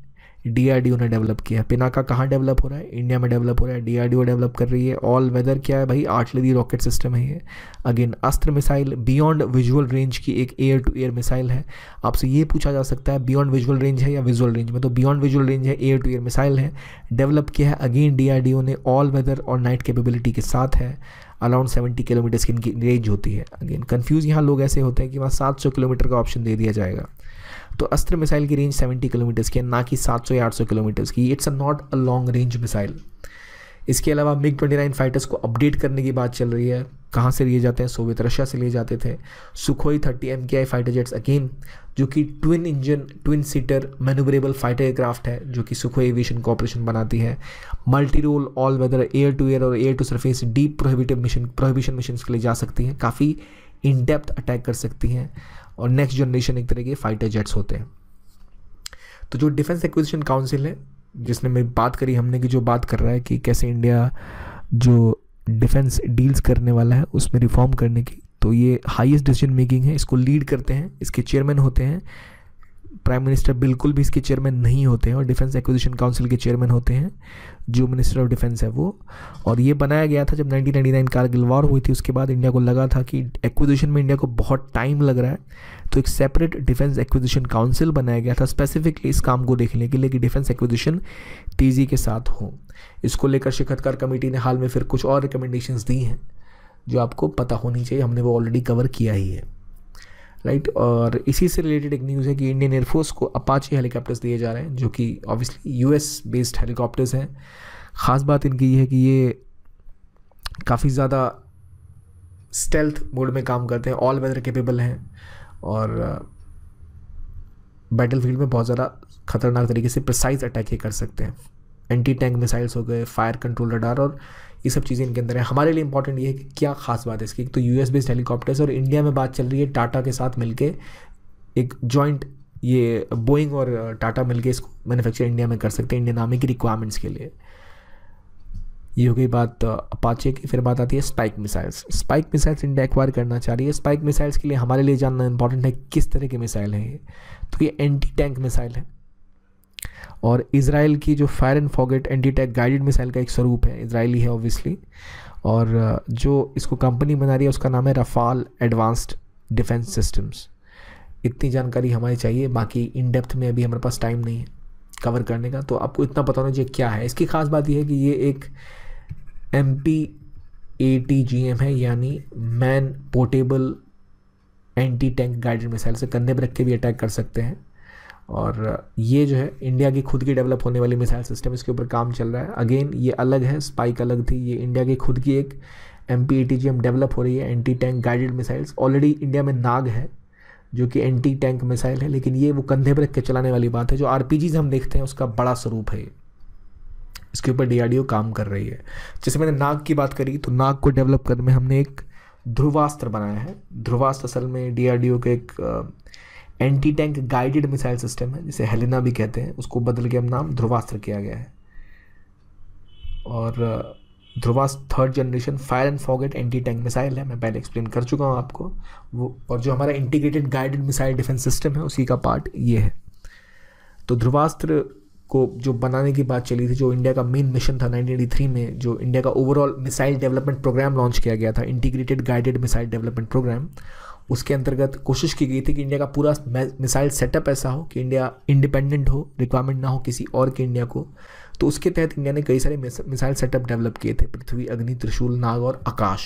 डीआरडीओ ने डेवलप किया है पिनाका कहाँ डेवलप हो रहा है इंडिया में डेवलप हो रहा है डीआरडीओ डेवलप कर रही है ऑल वेदर क्या है भाई आर्टिलरी रॉकेट सिस्टम है ये अगेन अस्त्र मिसाइल बियॉन्ड विजुअल रेंज की एक एयर टू एयर मिसाइल है आपसे ये पूछा जा सकता है बियॉन्ड विजुअल रेंज है या विजुअल रेंज में तो बियॉन्ड विजुअल रेंज है एयर टू एयर मिसाइल है डेवलप किया है अगेन डी ने ऑल वेदर और नाइट कैपेबिलिटी के साथ है अराउंड सेवेंटी किलोमीटर्स की इनकी रेंज होती है अगेन कन्फ्यूज़ यहाँ लोग ऐसे होते हैं कि वहाँ सात सौ किलोमीटर का ऑप्शन दे दिया जाएगा तो अस्त्र मिसाइल की रेंज 70 किलोमीटर्स की है ना कि 700 या 800 किलोमीटर्स की it's a not a long range missile इसके अलावा मिग 29 फाइटर्स को अपडेट करने की बात चल रही है कहाँ से लिए जाते हैं सोवियत रशिया से लिए जाते थे सुखोई थर्टी एम के आई फाइटर जेट्स अगेन जो कि twin engine twin seater manoeuvrable fighter aircraft है जो कि सुखोई एविएशन कॉपरेशन बनाती है multi role all weather air to air और air to surface deep prohibitive mission prohibition mission के लिए जा सकती हैं काफ़ी इन डेप्थ अटैक कर सकती हैं और नेक्स्ट जनरेशन एक तरह के फाइटर जेट्स होते हैं तो जो डिफेंस एक्विजिशन काउंसिल है जिसने मेरी बात करी हमने की जो बात कर रहा है कि कैसे इंडिया जो डिफेंस डील्स करने वाला है उसमें रिफॉर्म करने की तो ये हाईएस्ट डिसीजन मेकिंग है इसको लीड करते हैं इसके चेयरमैन होते हैं प्राइम मिनिस्टर बिल्कुल भी इसके चेयरमैन नहीं होते हैं और डिफेंस एक्विजिशन काउंसिल के चेयरमैन होते हैं जो मिनिस्टर ऑफ डिफेंस है वो और ये बनाया गया था जब 1999 कारगिल वॉर हुई थी उसके बाद इंडिया को लगा था कि एक्विजिशन में इंडिया को बहुत टाइम लग रहा है तो एक सेपरेट डिफेंस एक्विजिशन काउंसिल बनाया गया था स्पेसिफिकली इस काम को देखने के लिए कि डिफेंस एक्विजिशन तेज़ी के साथ हो इसको लेकर शिखतकार कमेटी ने हाल में फिर कुछ और रिकमेंडेशन दी हैं जो आपको पता होनी चाहिए हमने वो ऑलरेडी कवर किया ही है राइट और इसी से रिलेटेड एक न्यूज़ है कि इंडियन एयरफोर्स को अपाची हेलीकॉप्टर्स दिए जा रहे हैं जो कि ऑब्वियसली यूएस बेस्ड हेलीकॉप्टर्स हैं ख़ास बात इनकी ये है कि ये काफ़ी ज़्यादा स्टेल्थ मोड में काम करते हैं ऑल वेदर कैपेबल हैं और बैटल uh, फील्ड में बहुत ज़्यादा खतरनाक तरीके से प्रिसाइज अटैक ये कर सकते हैं एंटी टैंक मिसाइल्स हो गए फायर कंट्रोल रडार और ये सब चीज़ें इनके अंदर है हमारे लिए इंपॉर्टेंट ये है कि क्या खास बात है इसकी तो यू एस बेस्ड हेलीकॉप्टर्स और इंडिया में बात चल रही है टाटा के साथ मिलकर एक जॉइंट ये बोइंग और टाटा uh, मिलकर इसको मैन्युफैक्चर इंडिया में कर सकते हैं इंडियन आर्मी की रिक्वायरमेंट्स के लिए ये हो गई बात अपाचे uh, की फिर बात आती है spike missiles spike missiles India acquire करना चाह रही है स्पाइक मिसाइल्स के लिए हमारे लिए जानना इंपॉर्टेंट है किस तरह के मिसाइल हैं ये तो ये एंटी टैंक मिसाइल है और इसराइल की जो fire and forget anti tank guided missile का एक स्वरूप है इसराइली है ऑब्वियसली और जो इसको कंपनी बना रही है उसका नाम है रफाल एडवांस्ड डिफेंस सिस्टम्स इतनी जानकारी हमारी चाहिए बाकी इन डेप्थ में अभी हमारे पास टाइम नहीं है कवर करने का तो आपको इतना पता होना चाहिए क्या है इसकी खास बात यह है कि ये एक M P A T G M है यानी man portable anti tank guided missile से कंधे पर रख के भी अटैक कर सकते हैं और ये जो है इंडिया की खुद की डेवलप होने वाली मिसाइल सिस्टम इसके ऊपर काम चल रहा है अगेन ये अलग है स्पाइक अलग थी ये इंडिया की खुद की एक M P T G develop हो रही है anti tank guided missiles already India में नाग है जो कि एंटी टैंक मिसाइल है लेकिन ये वो कंधे पर रख के चलाने वाली बात है जो आर हम देखते हैं उसका बड़ा स्वरूप है ये इसके ऊपर डी काम कर रही है जैसे मैंने नाग की बात करी तो नाग को डेवलप करने में हमने एक ध्रुवास्त्र बनाया है ध्रुवास्त्र असल में डी के एक anti tank guided missile system है जिसे हेलिना भी कहते हैं उसको बदल के अब नाम ध्रुवास्त्र किया गया है और Dhruvastra third generation fire and forget anti tank missile है मैं पहले एक्सप्लेन कर चुका हूँ आपको वो और जो हमारा integrated guided missile defence system है उसी का पार्ट ये है तो ध्रुवास्त्र को जो बनाने की बात चली थी जो इंडिया का मेन मिशन था नाइनटीन में जो इंडिया का overall missile development programme launch किया गया था integrated guided missile development programme उसके अंतर्गत कोशिश की गई थी कि इंडिया का पूरा मिसाइल सेटअप ऐसा हो कि इंडिया इंडिपेंडेंट हो रिक्वायरमेंट ना हो किसी और के इंडिया को तो उसके तहत इंडिया ने कई सारे मिसाइल सेटअप डेवलप किए थे पृथ्वी अग्नि त्रिशूल नाग और आकाश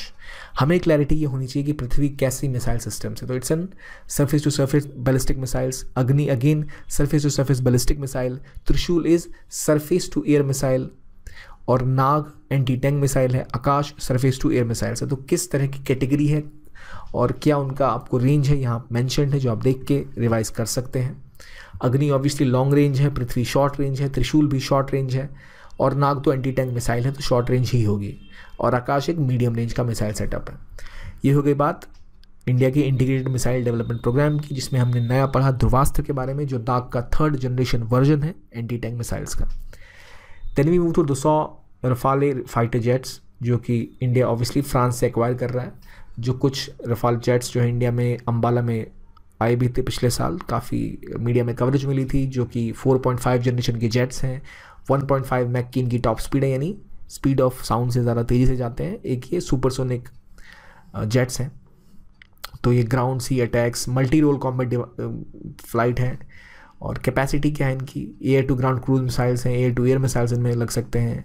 हमें क्लैरिटी ये होनी चाहिए कि पृथ्वी कैसी मिसाइल सिस्टम से तो it's an surface to surface ballistic missiles Agni again surface to surface ballistic missile Trishul is surface to air missile और नाग एंटी टैंक मिसाइल है Akash surface to air missiles है तो किस तरह की कैटेगरी है और क्या उनका आपको रेंज है यहाँ मैंशनड है जो आप देख के रिवाइज कर सकते हैं अग्नि ऑब्वियसली लॉन्ग रेंज है पृथ्वी शॉर्ट रेंज है त्रिशूल भी शॉर्ट रेंज है और नाग तो एंटी टैंक मिसाइल है तो शॉर्ट रेंज ही होगी और आकाश एक मीडियम रेंज का मिसाइल सेटअप है ये हो गई बात इंडिया की इंटीग्रेटेड मिसाइल डेवलपमेंट प्रोग्राम की जिसमें हमने नया पढ़ा ध्रुवास्त्र के बारे में जो नाग का थर्ड जनरेशन वर्जन है एंटी टैंक मिसाइल्स का तेनवी मूव टू दो सौ रफाले फाइटर जेट्स जो कि इंडिया ऑब्वियसली फ्रांस से एक्वायर कर रहा है जो कुछ रफाल जेट्स जो है इंडिया में अम्बाला में आए भी थे पिछले साल काफ़ी मीडिया में कवरेज मिली थी जो कि 4.5 जनरेशन के जेट्स हैं 1.5 पॉइंट मैक की इनकी टॉप स्पीड है यानी स्पीड ऑफ साउंड से ज़्यादा तेज़ी से जाते हैं एक ये सुपरसोनिक जेट्स हैं तो ये ground sea attacks multi role combat flight हैं और कैपेसिटी क्या है इनकी air to ground cruise missiles हैं एयर टू एयर मिसाइल्स इनमें लग सकते हैं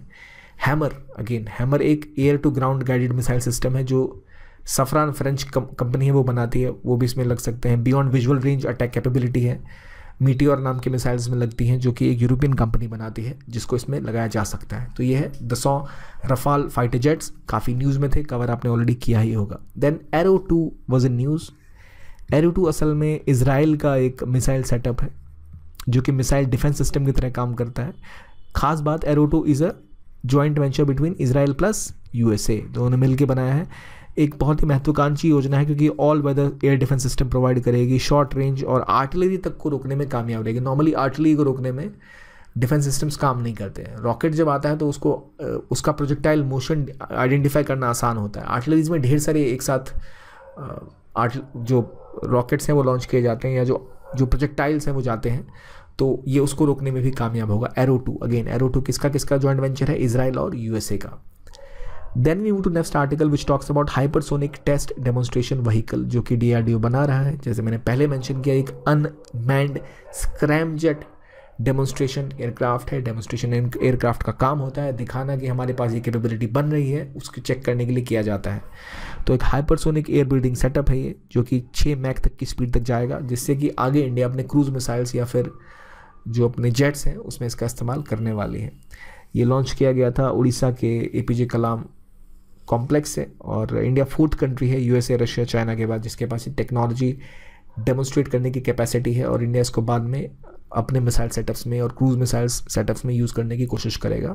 हैमर अगेन हैमर एक air to ground guided missile system है जो सफ़रान फ्रेंच कंपनी है वो बनाती है वो भी इसमें लग सकते हैं beyond visual range attack capability है मीटियोर नाम की मिसाइल्स में लगती हैं जो कि एक यूरोपियन कंपनी बनाती है जिसको इसमें लगाया जा सकता है तो ये है दसों रफाल फाइटर जेट्स काफ़ी न्यूज़ में थे कवर आपने ऑलरेडी किया ही होगा then Arrow two was in news Arrow two असल में इसराइल का एक मिसाइल सेटअप है जो कि मिसाइल डिफेंस सिस्टम की तरह काम करता है खास बात Arrow two is a joint venture between Israel plus A दोनों मिलकर बनाया है एक बहुत ही महत्वाकांक्षी योजना है क्योंकि all weather air defence system provide करेगी शॉर्ट रेंज और आर्टिलरी तक को रोकने में कामयाब रहेगी नॉर्मली आर्टिलरी को रोकने में डिफेंस सिस्टम्स काम नहीं करते हैं रॉकेट जब आता है तो उसको उसका प्रोजेक्टाइल मोशन आइडेंटिफाई करना आसान होता है आर्टिलरीज में ढेर सारे एक साथ आर्ट जो रॉकेट्स हैं वो लॉन्च किए जाते हैं या जो जो प्रोजेक्टाइल्स हैं वो जाते हैं तो ये उसको रोकने में भी कामयाब होगा Arrow two again Arrow two किसका किसका जॉइंट वेंचर है इसराइल और यूएसए का then we move to next article which talks about hypersonic test demonstration vehicle जो कि डीआरडीओ बना रहा है जैसे मैंने पहले मैंशन किया एक अनमैंड स्क्रैमजेट डेमोन्स्ट्रेशन एयरक्राफ्ट है डेमोन्स्ट्रेशन एयरक्राफ्ट का काम होता है दिखाना कि हमारे पास ये कैपेबिलिटी बन रही है उसको चेक करने के लिए किया जाता है तो एक हाइपरसोनिक एयर बिल्डिंग सेटअप है ये जो कि छः मैक तक की स्पीड तक जाएगा जिससे कि आगे इंडिया अपने क्रूज़ मिसाइल्स या फिर जो अपने जेट्स हैं उसमें इसका इस्तेमाल करने वाली है ये लॉन्च किया गया था उड़ीसा के ए कलाम कॉम्प्लेक्स है और इंडिया फोर्थ कंट्री है यूएसए रशिया चाइना के बाद जिसके पास ये टेक्नोलॉजी डेमोन्स्ट्रेट करने की कैपेसिटी है और इंडिया इसको बाद में अपने मिसाइल सेटअप्स में और क्रूज मिसाइल सेटअप्स में यूज़ करने की कोशिश करेगा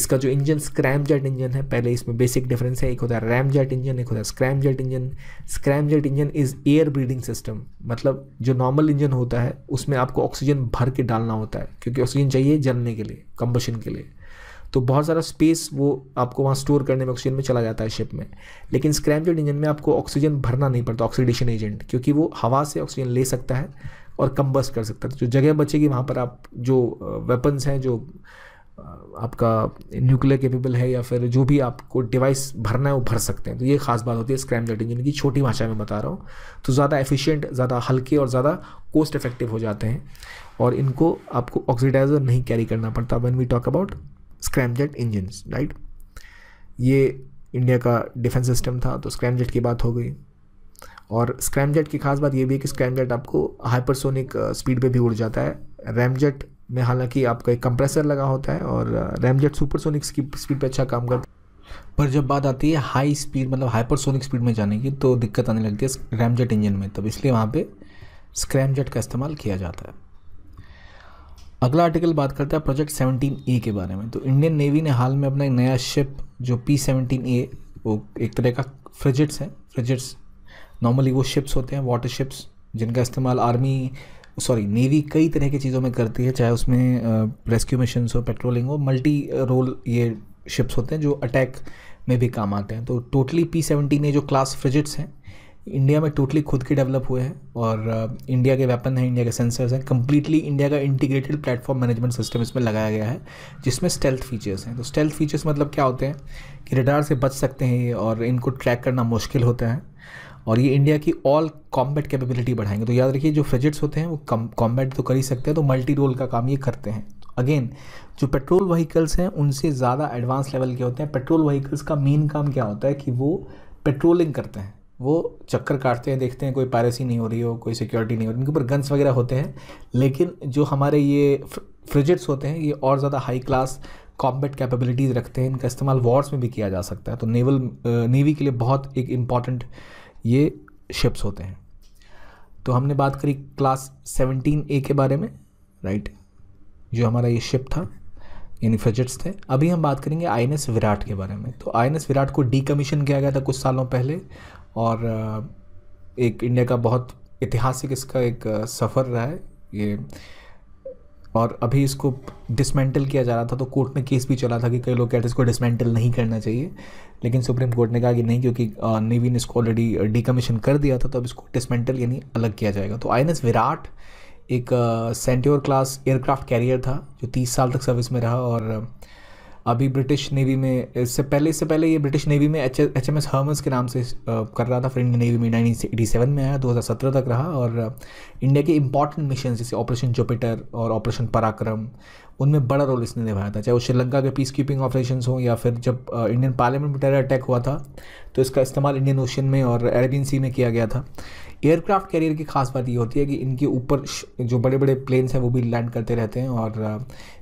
इसका जो इंजन स्क्रैम जेट इंजन है पहले इसमें बेसिक डिफरेंस है एक होता है रैम जेट इंजन एक होता है scramjet engine scramjet engine is air breathing system मतलब जो नॉर्मल इंजन होता है उसमें आपको ऑक्सीजन भर के डालना होता है क्योंकि ऑक्सीजन चाहिए जलने के लिए कंबशन के लिए तो बहुत सारा स्पेस वो आपको वहाँ स्टोर करने में ऑक्सीजन में चला जाता है शिप में लेकिन स्क्रैमजेट इंजन में आपको ऑक्सीजन भरना नहीं पड़ता ऑक्सीडेशन एजेंट क्योंकि वो हवा से ऑक्सीजन ले सकता है और कम्बस्ट कर सकता है तो जो जगह बचेगी वहाँ पर आप जो वेपन्स हैं जो आपका न्यूक्लियर कैपेबल है या फिर जो भी आपको डिवाइस भरना है वो भर सकते हैं तो ये खास बात होती है स्क्रैम जेट इंजन की छोटी भाषा में बता रहा हूँ तो ज़्यादा एफिशिएंट ज़्यादा हल्के और ज़्यादा कोस्ट इफेक्टिव हो जाते हैं और इनको आपको ऑक्सीडाइजर नहीं कैरी करना पड़ता when we talk about scramjet engine right ये इंडिया का डिफेंस सिस्टम था तो स्क्रैमजेट की बात हो गई और स्क्रैमजेट की खास बात ये भी है कि स्क्रैमजेट आपको हाइपरसोनिक स्पीड uh, पे भी उड़ जाता है रैमजेट में हालांकि आपका एक कंप्रेसर लगा होता है और रैमजेट सुपरसोनिक स्पीड पे अच्छा काम करता है पर जब बात आती है हाई स्पीड मतलब हाइपरसोनिक स्पीड में जाने की तो दिक्कत आने लगती है रैमजेट इंजन में तब इसलिए वहाँ पे स्क्रैमजेट का इस्तेमाल किया जाता है अगला आर्टिकल बात करता है प्रोजेक्ट सेवनटीन ए के बारे में तो इंडियन नेवी ने हाल में अपना एक नया शिप जो पी सेवनटीन ए वो एक तरह का फ्रिजिट्स है फ्रिजिट्स नॉर्मली वो शिप्स होते हैं वाटर शिप्स जिनका इस्तेमाल आर्मी सॉरी नेवी कई तरह की चीज़ों में करती है चाहे उसमें रेस्क्यू मिशन हो पेट्रोलिंग हो मल्टी रोल ये शिप्स होते हैं जो अटैक में भी काम आते हैं तो टोटली पी सेवनटीन ए जो क्लास फ्रिजिट्स हैं इंडिया में टोटली खुद के डेवलप हुए हैं और uh, इंडिया के वेपन हैं इंडिया के सेंसर्स हैं कम्प्लीटली इंडिया का इंटीग्रेटेड प्लेटफॉर्म मैनेजमेंट सिस्टम इसमें लगाया गया है जिसमें स्टेल्थ फीचर्स हैं तो स्टेल्थ फीचर्स मतलब क्या होते हैं कि रडार से बच सकते हैं ये और इनको ट्रैक करना मुश्किल होता है और ये इंडिया की ऑल कॉम्बैट कैपेबिलिटी बढ़ाएंगे तो याद रखिए जो फ्रिजेट्स होते हैं वो कॉम्बैट तो कर ही सकते हैं तो मल्टी रोल का काम ये करते हैं अगेन जो पेट्रोल व्हीकल्स हैं उनसे ज़्यादा एडवांस लेवल के होते हैं पेट्रोल व्हीकल्स का मेन काम क्या होता है कि वो पेट्रोलिंग करते हैं वो चक्कर काटते हैं देखते हैं कोई पायरेसी नहीं हो रही हो कोई सिक्योरिटी नहीं हो रही उनके ऊपर गन्स वगैरह होते हैं लेकिन जो हमारे ये फ्रिजेट्स होते हैं ये और ज़्यादा हाई क्लास कॉम्बैट कैपेबिलिटीज़ रखते हैं इनका इस्तेमाल वॉर्स में भी किया जा सकता है तो नेवल नेवी के लिए बहुत एक इम्पॉर्टेंट ये शिप्स होते हैं तो हमने बात करी क्लास सेवनटीन ए के बारे में राइट जो हमारा ये शिप था यानी फ्रिजेट्स थे अभी हम बात करेंगे आई विराट के बारे में तो आई विराट को डी किया गया था कुछ सालों पहले और एक इंडिया का बहुत ऐतिहासिक इसका एक सफ़र रहा है ये और अभी इसको डिसमेंटल किया जा रहा था तो कोर्ट में केस भी चला था कि कई लोग कहते इसको डिसमेंटल नहीं करना चाहिए लेकिन सुप्रीम कोर्ट ने कहा कि नहीं क्योंकि नेवी ने इसको ऑलरेडी डिकमीशन कर दिया था तो अब इसको डिसमेंटल यानी अलग किया जाएगा तो आई विराट एक सेंट्योर क्लास एयरक्राफ्ट कैरियर था जो तीस साल तक सर्विस में रहा और अभी ब्रिटिश नेवी में इससे पहले इससे पहले ये ब्रिटिश नेवी में H H M S Hermes के नाम से कर रहा था फिर इंडियन नेवी में नाइनटीन एटी सेवन में आया 2017 तक रहा और इंडिया के इंपॉर्टेंट मिशन जैसे ऑपरेशन जुपिटर और ऑपरेशन पराक्रम उनमें बड़ा रोल इसने निभाया था चाहे वो श्रीलंका के पीस कीपिंग ऑपरेशन हों या फिर जब इंडियन पार्लियामेंट में टेरर अटैक हुआ था तो इसका इस्तेमाल इंडियन ओशन में और अरेबियन सी में किया गया था एयरक्राफ्ट कैरियर की खास बात ये होती है कि इनके ऊपर जो बड़े बड़े प्लेन्स हैं वो भी लैंड करते रहते हैं और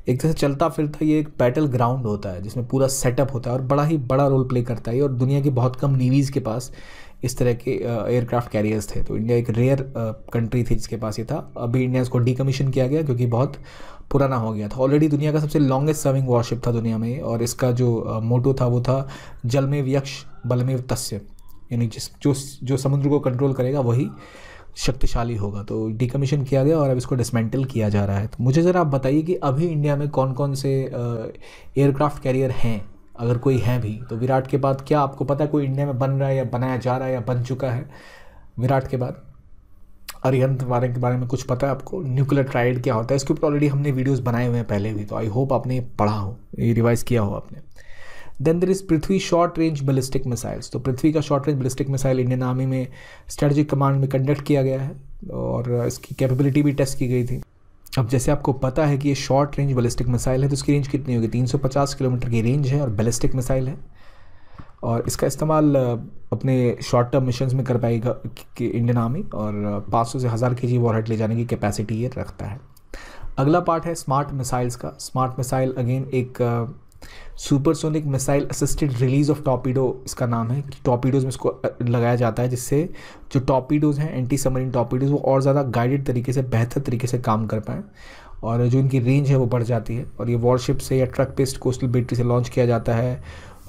एक तरह से चलता फिरता ये एक बैटल ग्राउंड होता है जिसमें पूरा सेटअप होता है और बड़ा ही बड़ा रोल प्ले करता है और दुनिया की बहुत कम नेवीज़ के पास इस तरह के एयरक्राफ्ट कैरियर्स थे तो इंडिया एक रेयर कंट्री थी जिसके पास ये था अभी इंडिया इसको डिकमीशन किया गया क्योंकि बहुत पुराना हो गया था ऑलरेडी दुनिया का सबसे लॉन्गेस्ट सर्विंग वॉरशिप था दुनिया में और इसका जो मोटो था वो था जल में व्यक्ष बल में तस्य यानी जिस जो जो समुद्र को कंट्रोल करेगा वही शक्तिशाली होगा तो डिकमीशन किया गया और अब इसको डिसमेंटल किया जा रहा है तो मुझे ज़रा आप बताइए कि अभी इंडिया में कौन कौन से एयरक्राफ्ट कैरियर हैं अगर कोई है भी तो विराट के बाद क्या आपको पता है कोई इंडिया में बन रहा है या बनाया जा रहा है या बन चुका है विराट के बाद अरिहंत वारे के बारे में कुछ पता है आपको न्यूक्लियर ट्राइड क्या होता है इसके ऊपर ऑलरेडी हमने वीडियोस बनाए हुए हैं पहले भी तो आई होप आपने पढ़ा हो ये रिवाइज़ किया हो आपने then there is Prithvi short range ballistic missiles तो पृथ्वी का short range ballistic missile Indian army में स्ट्रेटजिक कमांड में कंडक्ट किया गया है और इसकी कैपेबिलिटी भी टेस्ट की गई थी अब जैसे आपको पता है कि ये शॉर्ट रेंज बलिस्टिक मिसाइल है तो इसकी रेंज कितनी होगी 350 किलोमीटर की रेंज है और बैलिस्टिक मिसाइल है और इसका इस्तेमाल अपने शॉर्ट टर्म मिशन में कर पाएगा इंडियन आर्मी और 500 से हज़ार के जी वॉरहेड ले जाने की कैपेसिटी ये रखता है अगला पार्ट है स्मार्ट मिसाइल्स का स्मार्ट मिसाइल अगेन एक supersonic missile assisted release of torpedo इसका नाम है टॉपीडोज में इसको लगाया जाता है जिससे जो टॉपीडोज हैं एंटी सबमरीन टॉपीडोज वो और ज़्यादा गाइडेड तरीके से बेहतर तरीके से काम कर पाएँ और जो इनकी रेंज है वो बढ़ जाती है और ये वॉरशिप से या ट्रक पेस्ट कोस्टल बेटरी से लॉन्च किया जाता है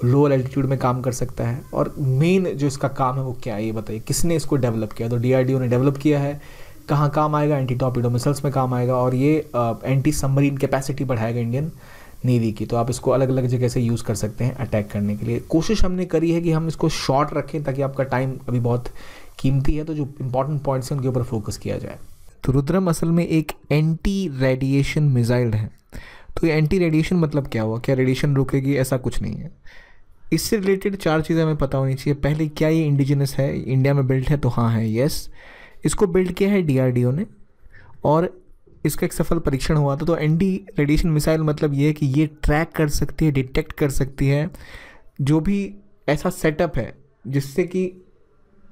लोअर एल्टीट्यूड में काम कर सकता है और मेन जो इसका काम है वो क्या है ये बताइए किसने इसको डेवलप किया तो डी ने डेवलप किया है कहाँ काम आएगा एंटी टॉपिडो मिसल्स में काम आएगा और ये आ, एंटी सबमरीन कैपेसिटी बढ़ाएगा इंडियन नेवी की तो आप इसको अलग अलग जगह से यूज़ कर सकते हैं अटैक करने के लिए कोशिश हमने करी है कि हम इसको शॉर्ट रखें ताकि आपका टाइम अभी बहुत कीमती है तो जो इंपॉर्टेंट पॉइंट्स हैं उनके ऊपर फोकस किया जाए तो रुद्रम असल में एक एंटी रेडिएशन मिज़ाइल है तो ये एंटी रेडिएशन मतलब क्या हुआ क्या रेडिएशन रुकेगी ऐसा कुछ नहीं है इससे रिलेटेड चार चीज़ें हमें पता होनी चाहिए पहले क्या ये इंडिजिनस है इंडिया में बिल्ट है तो हाँ है येस इसको बिल्ड किया है डी ने और इसका एक सफल परीक्षण हुआ था तो एंटी रेडिएशन मिसाइल मतलब ये है कि ये ट्रैक कर सकती है डिटेक्ट कर सकती है जो भी ऐसा सेटअप है जिससे कि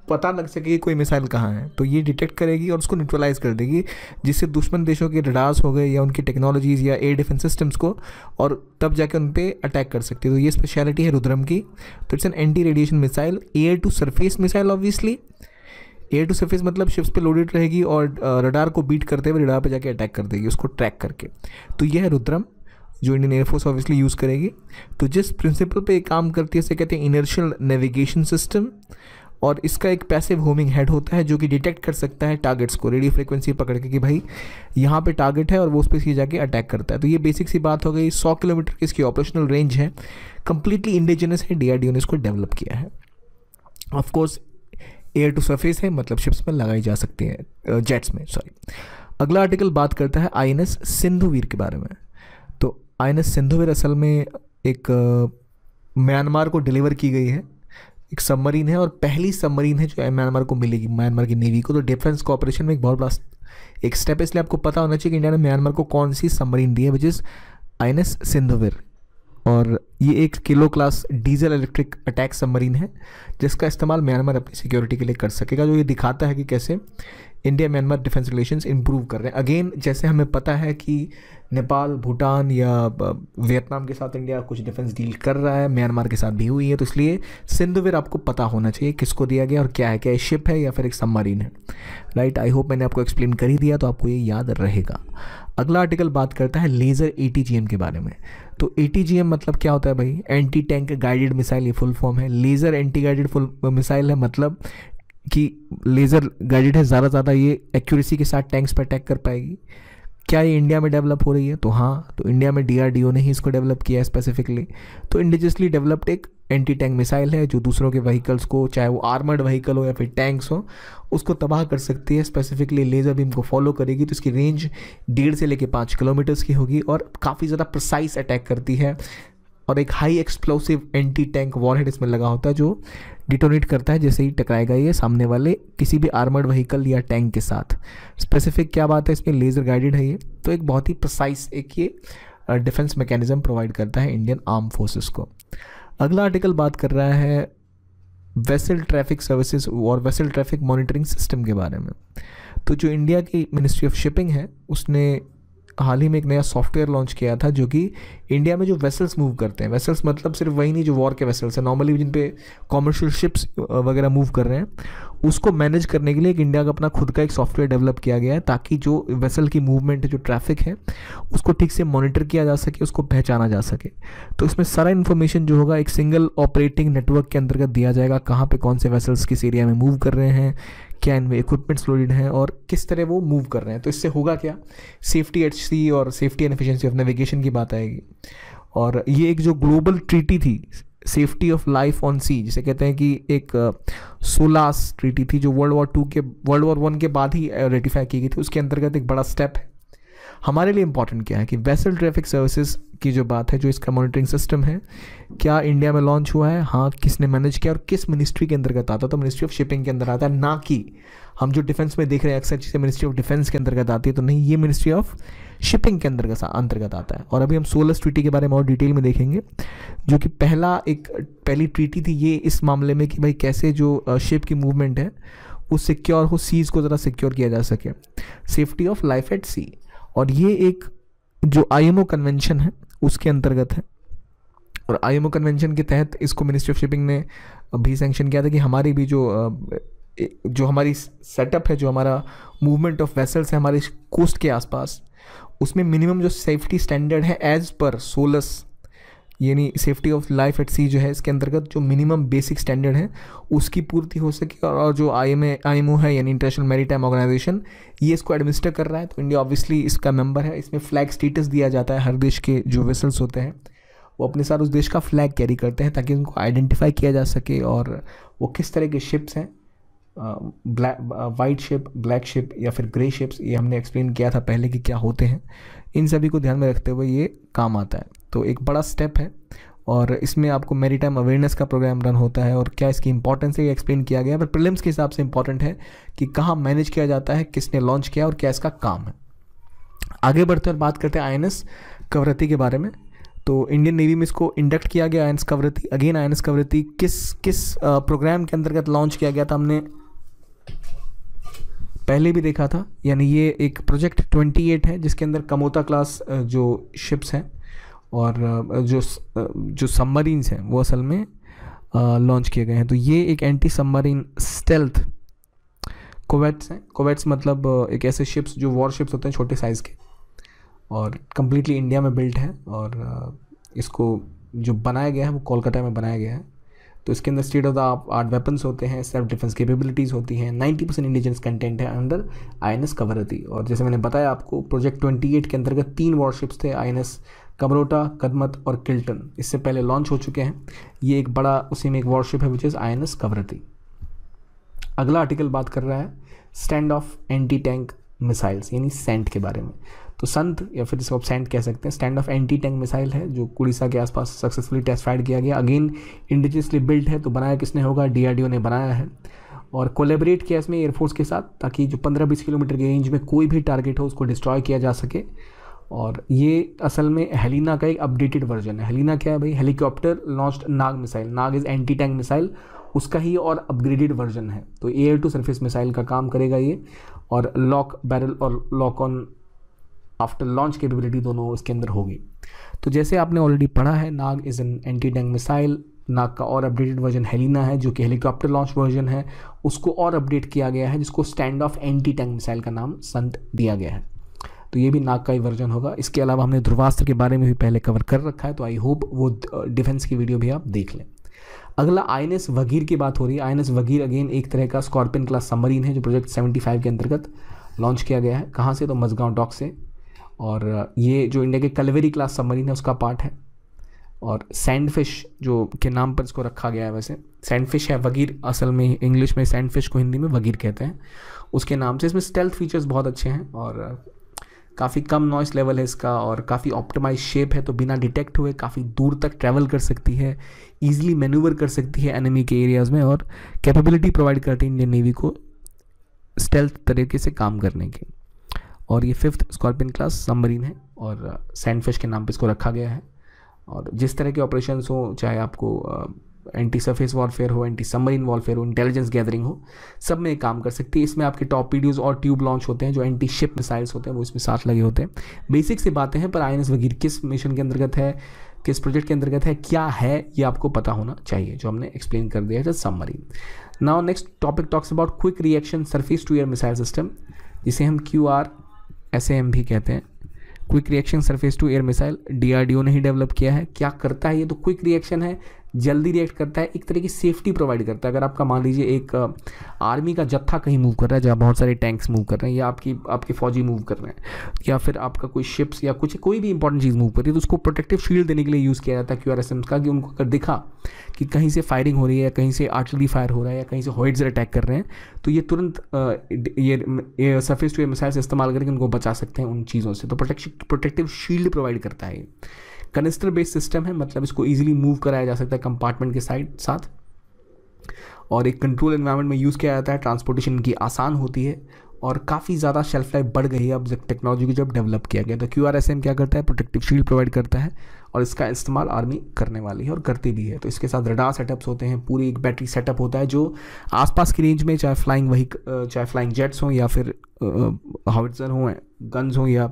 पता लग सके कि कोई मिसाइल कहाँ है तो ये डिटेक्ट करेगी और उसको न्यूट्रलाइज कर देगी जिससे दुश्मन देशों के रडार्स हो गए या उनकी टेक्नोलॉजीज़ या एयर डिफेंस सिस्टम्स को और तब जाके उन पर अटैक कर सकती है तो ये स्पेशलिटी है रुद्रम की तो it's an anti radiation missile air to surface missile obviously air to surface मतलब शिप्स पे लोडेड रहेगी और रडार को बीट करते हुए रडार पे जाके अटैक कर देगी उसको ट्रैक करके तो यह है रुद्रम जो इंडियन एयरफोर्स ऑब्वियसली यूज़ करेगी तो जिस प्रिंसिपल पे काम करती है उसे कहते हैं इनर्शियल नेविगेशन सिस्टम और इसका एक पैसिव होमिंग हेड होता है जो कि डिटेक्ट कर सकता है टारगेट्स को रेडियो फ्रिक्वेंसी पकड़ के कि भाई यहाँ पे टारगेट है और वो उस पर सी जाके अटैक करता है तो ये बेसिक सी बात हो गई सौ किलोमीटर की इसकी ऑपरेशनल रेंज है कंप्लीटली इंडिजिनस है डी ने इसको डेवलप किया है ऑफकोर्स एयर टू सरफेस है मतलब शिप्स में लगाई जा सकती हैं जेट्स में सॉरी अगला आर्टिकल बात करता है आई एन एस सिंधुवीर के बारे में तो आई एन एस सिंधुवीर असल में एक म्यांमार को डिलीवर की गई है एक सबमरीन है और पहली सबमरीन है जो म्यांमार को मिलेगी म्यांमार की नेवी को तो डिफेंस कॉपरेशन में एक बहुत बड़ा एक स्टेप इसलिए आपको पता होना चाहिए कि इंडिया ने म्यांमार को कौन सी सबमरीन दी है which is I N S Sindhuvir और ये एक kilo class diesel electric attack submarine है जिसका इस्तेमाल म्यांमार अपनी सिक्योरिटी के लिए कर सकेगा जो ये दिखाता है कि कैसे India Myanmar defence relation improve कर रहे हैं अगेन जैसे हमें पता है कि नेपाल भूटान या वियतनाम के साथ इंडिया कुछ डिफेंस डील कर रहा है म्यांमार के साथ भी हुई है तो इसलिए सिंधुवीर आपको पता होना चाहिए किसको दिया गया और क्या है क्या शिप है या फिर एक सबमरीन है राइट आई होप मैंने आपको एक्सप्लेन कर ही दिया तो आपको ये याद रहेगा अगला आर्टिकल बात करता है लेज़र ए के बारे में तो ए मतलब क्या होता है भाई एंटी टैंक गाइडेड मिसाइल ये फुल फॉर्म है laser anti guided full missile है मतलब कि लेज़र गाइडेड है ज़्यादा ज़्यादा ये एक्यूरेसी के साथ टैंक्स पर अटैक कर पाएगी क्या ये इंडिया में डेवलप हो रही है तो हाँ तो इंडिया में डी ने ही इसको डेवलप किया है स्पेसिफिकली तो इंडिजियसली डेवलप्ड एक एंटी टैंक मिसाइल है जो दूसरों के व्हीकल्स को चाहे वो आर्मर्ड व्हीकल हो या फिर टैंक्स हो उसको तबाह कर सकती है स्पेसिफिकली लेज़र भी इनको फॉलो करेगी तो इसकी रेंज डेढ़ से लेकर पाँच किलोमीटर्स की होगी और काफ़ी ज़्यादा प्रसाइस अटैक करती है और एक high explosive anti tank warhead इसमें लगा होता है जो डिटोनेट करता है जैसे ही टकराएगा ये सामने वाले किसी भी आर्मर्ड व्हीकल या टैंक के साथ स्पेसिफिक क्या बात है इसमें लेज़र गाइडेड है ये तो एक बहुत ही प्रसाइस एक ये डिफेंस मैकेनिज्म प्रोवाइड करता है इंडियन आर्म फोर्सेस को अगला आर्टिकल बात कर रहा है वेसल ट्रैफिक सर्विसेज और वेसल ट्रैफिक मॉनिटरिंग सिस्टम के बारे में तो जो इंडिया की मिनिस्ट्री ऑफ शिपिंग है उसने हाल ही में एक नया सॉफ्टवेयर लॉन्च किया था जो कि इंडिया में जो वेसल्स मूव करते हैं वेसल्स मतलब सिर्फ वही नहीं जो वॉर के वेसल्स हैं नॉर्मली जिन पे कॉमर्शियल शिप्स वगैरह मूव कर रहे हैं उसको मैनेज करने के लिए एक इंडिया का अपना खुद का एक सॉफ्टवेयर डेवलप किया गया है ताकि जो वेसल की मूवमेंट जो ट्रैफिक है उसको ठीक से मॉनिटर किया जा सके उसको पहचाना जा सके तो इसमें सारा इन्फॉर्मेशन जो होगा एक सिंगल ऑपरेटिंग नेटवर्क के अंतर्गत दिया जाएगा कहाँ पर कौन से वेसल्स किस एरिया में मूव कर रहे हैं क्या इनमें इक्विपमेंट्स लोडेड हैं और किस तरह वो मूव कर रहे हैं तो इससे होगा क्या सेफ्टी एच सी और safety and efficiency of navigation की बात आएगी और ये एक जो ग्लोबल ट्रीटी थी safety of life on sea जिसे कहते हैं कि एक सोलास uh, ट्रीटी थी जो वर्ल्ड वॉर टू के वर्ल्ड वॉर वन के बाद ही रेटिफाई की गई थी उसके अंतर्गत एक बड़ा स्टेप है हमारे लिए इंपॉर्टेंट क्या है कि वेसल ट्रैफिक सर्विसेज की जो बात है जो इसका मॉनिटरिंग सिस्टम है क्या इंडिया में लॉन्च हुआ है हाँ किसने मैनेज किया और किस मिनिस्ट्री के अंतर्गत आता है तो मिनिस्ट्री ऑफ शिपिंग के अंदर आता है ना कि हम जो डिफेंस में देख रहे हैं अक्सर चीज़ें मिनिस्ट्री ऑफ डिफेंस के अंतर्गत आती है तो नहीं ये मिनिस्ट्री ऑफ शिपिंग के अंदर अंतर्गत आता है और अभी हम सोलस ट्रीटी के बारे में और डिटेल में देखेंगे जो कि पहला एक पहली ट्रीटी थी ये इस मामले में कि भाई कैसे जो शिप की मूवमेंट है वो सिक्योर हो सीज को ज़रा सिक्योर किया जा सके safety of life at sea और ये एक जो आई एम ओ कन्वेंशन है उसके अंतर्गत है और आई एम ओ कन्वेंशन के तहत इसको मिनिस्ट्री ऑफ शिपिंग ने भी सेंक्शन किया था कि हमारी भी जो जो हमारी सेटअप है जो हमारा मूवमेंट ऑफ वेसल्स है हमारे कोस्ट के आसपास उसमें मिनिमम जो सेफ्टी स्टैंडर्ड है एज़ पर सोलस यानी safety of life at sea जो है इसके अंतर्गत जो मिनिमम बेसिक स्टैंडर्ड है उसकी पूर्ति हो सके और जो I am I M O है यानी इंटरनेशनल मेरी टाइम ऑर्गेनाइजेशन ये इसको एडमिनिस्टर कर रहा है तो इंडिया ऑब्वियसली इसका मेंबर है इसमें फ्लैग स्टेटस दिया जाता है हर देश के जो वेसल्स होते हैं वो अपने साथ उस देश का फ्लैग कैरी करते हैं ताकि उनको आइडेंटिफाई किया जा सके और वो किस तरह के शिप्स हैं black white ship black ship या फिर ग्रे शिप्स ये हमने एक्सप्लेन किया था पहले कि क्या होते हैं इन सभी को ध्यान में रखते हुए ये काम आता है तो एक बड़ा स्टेप है और इसमें आपको मेरी टाइम अवेयरनेस का प्रोग्राम रन होता है और क्या इसकी इंपॉर्टेंस है ये एक्सप्लेन किया गया है पर प्रिलिम्स के हिसाब से इंपॉर्टेंट है कि कहाँ मैनेज किया जाता है किसने लॉन्च किया और क्या इसका काम है आगे बढ़ते और बात करते हैं आई कवरती के बारे में तो इंडियन नेवी में इसको इंडक्ट किया गया आई कवरती अगेन आई कवरती किस किस प्रोग्राम के अंतर्गत लॉन्च किया गया था हमने पहले भी देखा था यानी ये एक प्रोजेक्ट 28 है जिसके अंदर कमोता क्लास जो शिप्स हैं और जो जो सबमरीन्स हैं वो असल में लॉन्च किए गए हैं तो ये एक एंटी सबमरीन स्टेल्थ कोवेट्स हैं कोवेट्स मतलब एक ऐसे शिप्स जो वॉर शिप्स होते हैं छोटे साइज़ के और कम्प्लीटली इंडिया में बिल्ट है और इसको जो बनाया गया है वो कोलकाता में बनाया गया है तो इसके अंदर state of the art weapons होते हैं सेल्फ डिफेंस केपेबिलिटीज़ होती हैं 90 परसेंट इंडिजिनस कंटेंट है under I N S Kavaratti और जैसे मैंने बताया आपको प्रोजेक्ट 28 के अंतर्गत तीन वॉरशिप्स थे आई एन एस कमरोटा कदमत और किल्टन इससे पहले लॉन्च हो चुके हैं ये एक बड़ा उसी में एक वॉरशिप है which is I N S Kavaratti अगला आर्टिकल बात कर रहा है stand off anti tank missiles यानी सेंट के बारे में तो संत या फिर जिसको आप सेंट कह सकते हैं stand off anti tank missile है जो उड़ीसा के आसपास सक्सेसफुली टेस्ट फाइड किया गया अगेन इंडिजियसली बिल्ट है तो बनाया किसने होगा डीआरडीओ ने बनाया है और कोलेबरेट किया इसमें एयरफोर्स के साथ ताकि जो पंद्रह बीस किलोमीटर की रेंज में कोई भी टारगेट हो उसको डिस्ट्रॉय किया जा सके और ये असल में हेलिना का एक अपडेटेड वर्जन है हेलिना क्या है भाई helicopter launched Nag missile Nag is anti tank missile उसका ही और अपग्रेडेड वर्जन है तो एयर टू सरफेस मिसाइल का काम करेगा ये और लॉक बैरल और lock on after launch capability दोनों इसके अंदर होगी तो जैसे आपने ऑलरेडी पढ़ा है Nag is an anti tank missile Nag का और अपडेटेड वर्जन हेलिना है जो कि हेलीकॉप्टर लॉन्च वर्जन है उसको और अपडेट किया गया है जिसको stand off anti tank missile का नाम संत दिया गया है तो ये भी नाग का ही वर्जन होगा इसके अलावा हमने ध्रुवास्त्र के बारे में भी पहले कवर कर रखा है तो आई होप वो डिफेंस की वीडियो भी आप देख लें अगला आई एन एस वगीर की बात हो रही है I N S Vagir again एक तरह का स्कॉर्पियन क्लास सबमरीन है जो प्रोजेक्ट 75 के अंतर्गत लॉन्च किया गया है कहाँ से तो मजगांव डॉक से और ये जो इंडिया के कलवेरी क्लास सबमरीन है उसका पार्ट है और सैंडफिश जो के नाम पर इसको रखा गया है वैसे सैंडफिश है वगीर असल में इंग्लिश में सैंडफिश को हिंदी में वगीर कहते हैं उसके नाम से इसमें स्टेल्थ फीचर्स बहुत अच्छे हैं और काफ़ी कम नॉइस लेवल है इसका और काफ़ी ऑप्टिमाइज शेप है तो बिना डिटेक्ट हुए काफ़ी दूर तक ट्रैवल कर सकती है ईजिली मैनूवर कर सकती है एनिमी के एरियाज़ में और कैपेबिलिटी प्रोवाइड करती है इंडियन नेवी को स्टेल्थ तरीके से काम करने की और ये फिफ्थ स्कॉर्पियन क्लास सबमरीन है और सैंडफिश uh, के नाम पे इसको रखा गया है और जिस तरह के ऑपरेशन हो चाहे आपको एंटी सरफेस वॉरफेयर हो एंटी सबमरीन वॉरफेयर हो इंटेलिजेंस गैदरिंग हो सब में काम कर सकती है इसमें आपके टॉप पीडियोज और ट्यूब लॉन्च होते हैं जो एंटी शिप मिसाइल्स होते हैं वो इसमें साथ लगे होते हैं बेसिक से बातें हैं पर आई एन वगैरह किस मिशन के अंतर्गत है किस प्रोजेक्ट के अंतर्गत है क्या है ये आपको पता होना चाहिए जो हमने एक्सप्लेन कर दिया है submarine now next topic talks about quick reaction surface to air missile system जिसे हम क्यू आर एस भी कहते हैं quick reaction surface to air missile DRDO ने ही डेवलप किया है क्या करता है ये तो क्विक रिएक्शन है जल्दी रिएक्ट करता है एक तरह की सेफ्टी प्रोवाइड करता है अगर आपका मान लीजिए एक आर्मी का जत्था कहीं मूव कर रहा है जहाँ बहुत सारे टैंक्स मूव कर रहे हैं या आपकी आपके फौजी मूव कर रहे हैं या फिर आपका कोई शिप्स या कुछ कोई भी इंपॉर्टेंट चीज़ मूव कर रही है तो उसको प्रोटेक्टिव शील्ड देने के लिए यूज़ किया जाता है क्यू का कि उनको अगर दिखा कि कहीं से फायरिंग हो रही है या कहीं से आर्टिलरी फायर हो रहा है या कहीं से हॉइड्स अटैक कर रहे हैं तो ये तुरंत ये सर्फेस टू मिसाइल इस्तेमाल करके उनको बचा सकते हैं उन चीज़ों से तो प्रोटेक्टिव प्रोटेक्टिव शील्ड प्रोवाइड करता है कनिस्टर बेस्ड सिस्टम है मतलब इसको ईजिली मूव कराया जा सकता है कंपार्टमेंट के साइड साथ और एक कंट्रोल इन्वायरमेंट में यूज़ किया जाता है ट्रांसपोर्टेशन की आसान होती है और काफ़ी ज़्यादा शेल्फ लाइफ बढ़ गई है अब टेक्नोलॉजी को जब डेवलप किया गया तो क्यू आर एस एम क्या करता है प्रोटेक्टिव शील्ड प्रोवाइड करता है और इसका इस्तेमाल आर्मी करने वाली है और करती भी है तो इसके साथ रडार सेटअप्स होते हैं पूरी एक बैटरी सेटअप होता है जो आसपास की रेंज में चाहे फ्लाइंग वही चाहे फ्लाइंग जेट्स हों या फिर हाविट्ज़र हों गन्स हों या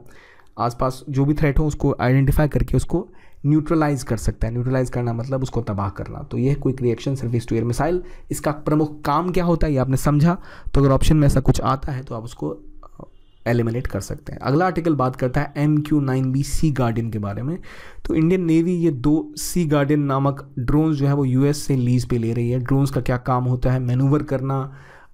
आसपास जो भी थ्रेट हो उसको आइडेंटिफाई करके उसको न्यूट्रलाइज कर सकता है न्यूट्रलाइज करना मतलब उसको तबाह करना तो यह quick reaction service to air missile इसका प्रमुख काम क्या होता है ये आपने समझा तो अगर ऑप्शन में ऐसा कुछ आता है तो आप उसको एलिमिनेट कर सकते हैं अगला आर्टिकल बात करता है M Q nine B sea guardian के बारे में तो इंडियन नेवी ये दो सी गार्डियन नामक ड्रोन्स जो है वो यूएस से लीज पे ले रही है ड्रोन्स का क्या काम होता है मैनूवर करना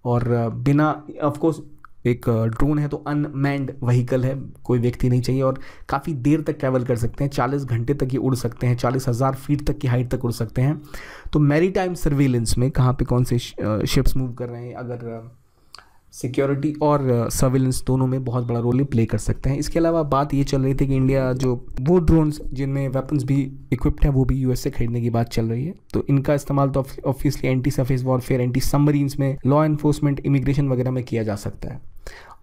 और बिना ऑफकोर्स एक ड्रोन है तो अनमैंड व्हीकल है कोई व्यक्ति नहीं चाहिए और काफ़ी देर तक ट्रैवल कर सकते हैं चालीस घंटे तक ये उड़ सकते हैं चालीस हज़ार फीट तक की हाइट तक उड़ सकते हैं तो मेरी टाइम सर्वेलेंस में कहाँ पर कौन से शिप्स मूव कर रहे हैं अगर सिक्योरिटी और सर्विलेंस दोनों में बहुत बड़ा रोल प्ले कर सकते हैं इसके अलावा बात ये चल रही थी कि इंडिया जो वो ड्रोन्स जिनमें वेपन्स भी इक्विप्ड हैं वो भी यूएसए खरीदने की बात चल रही है तो इनका इस्तेमाल तो obviously anti surface warfare anti submarines में लॉ इन्फोर्समेंट इमिग्रेशन वगैरह में किया जा सकता है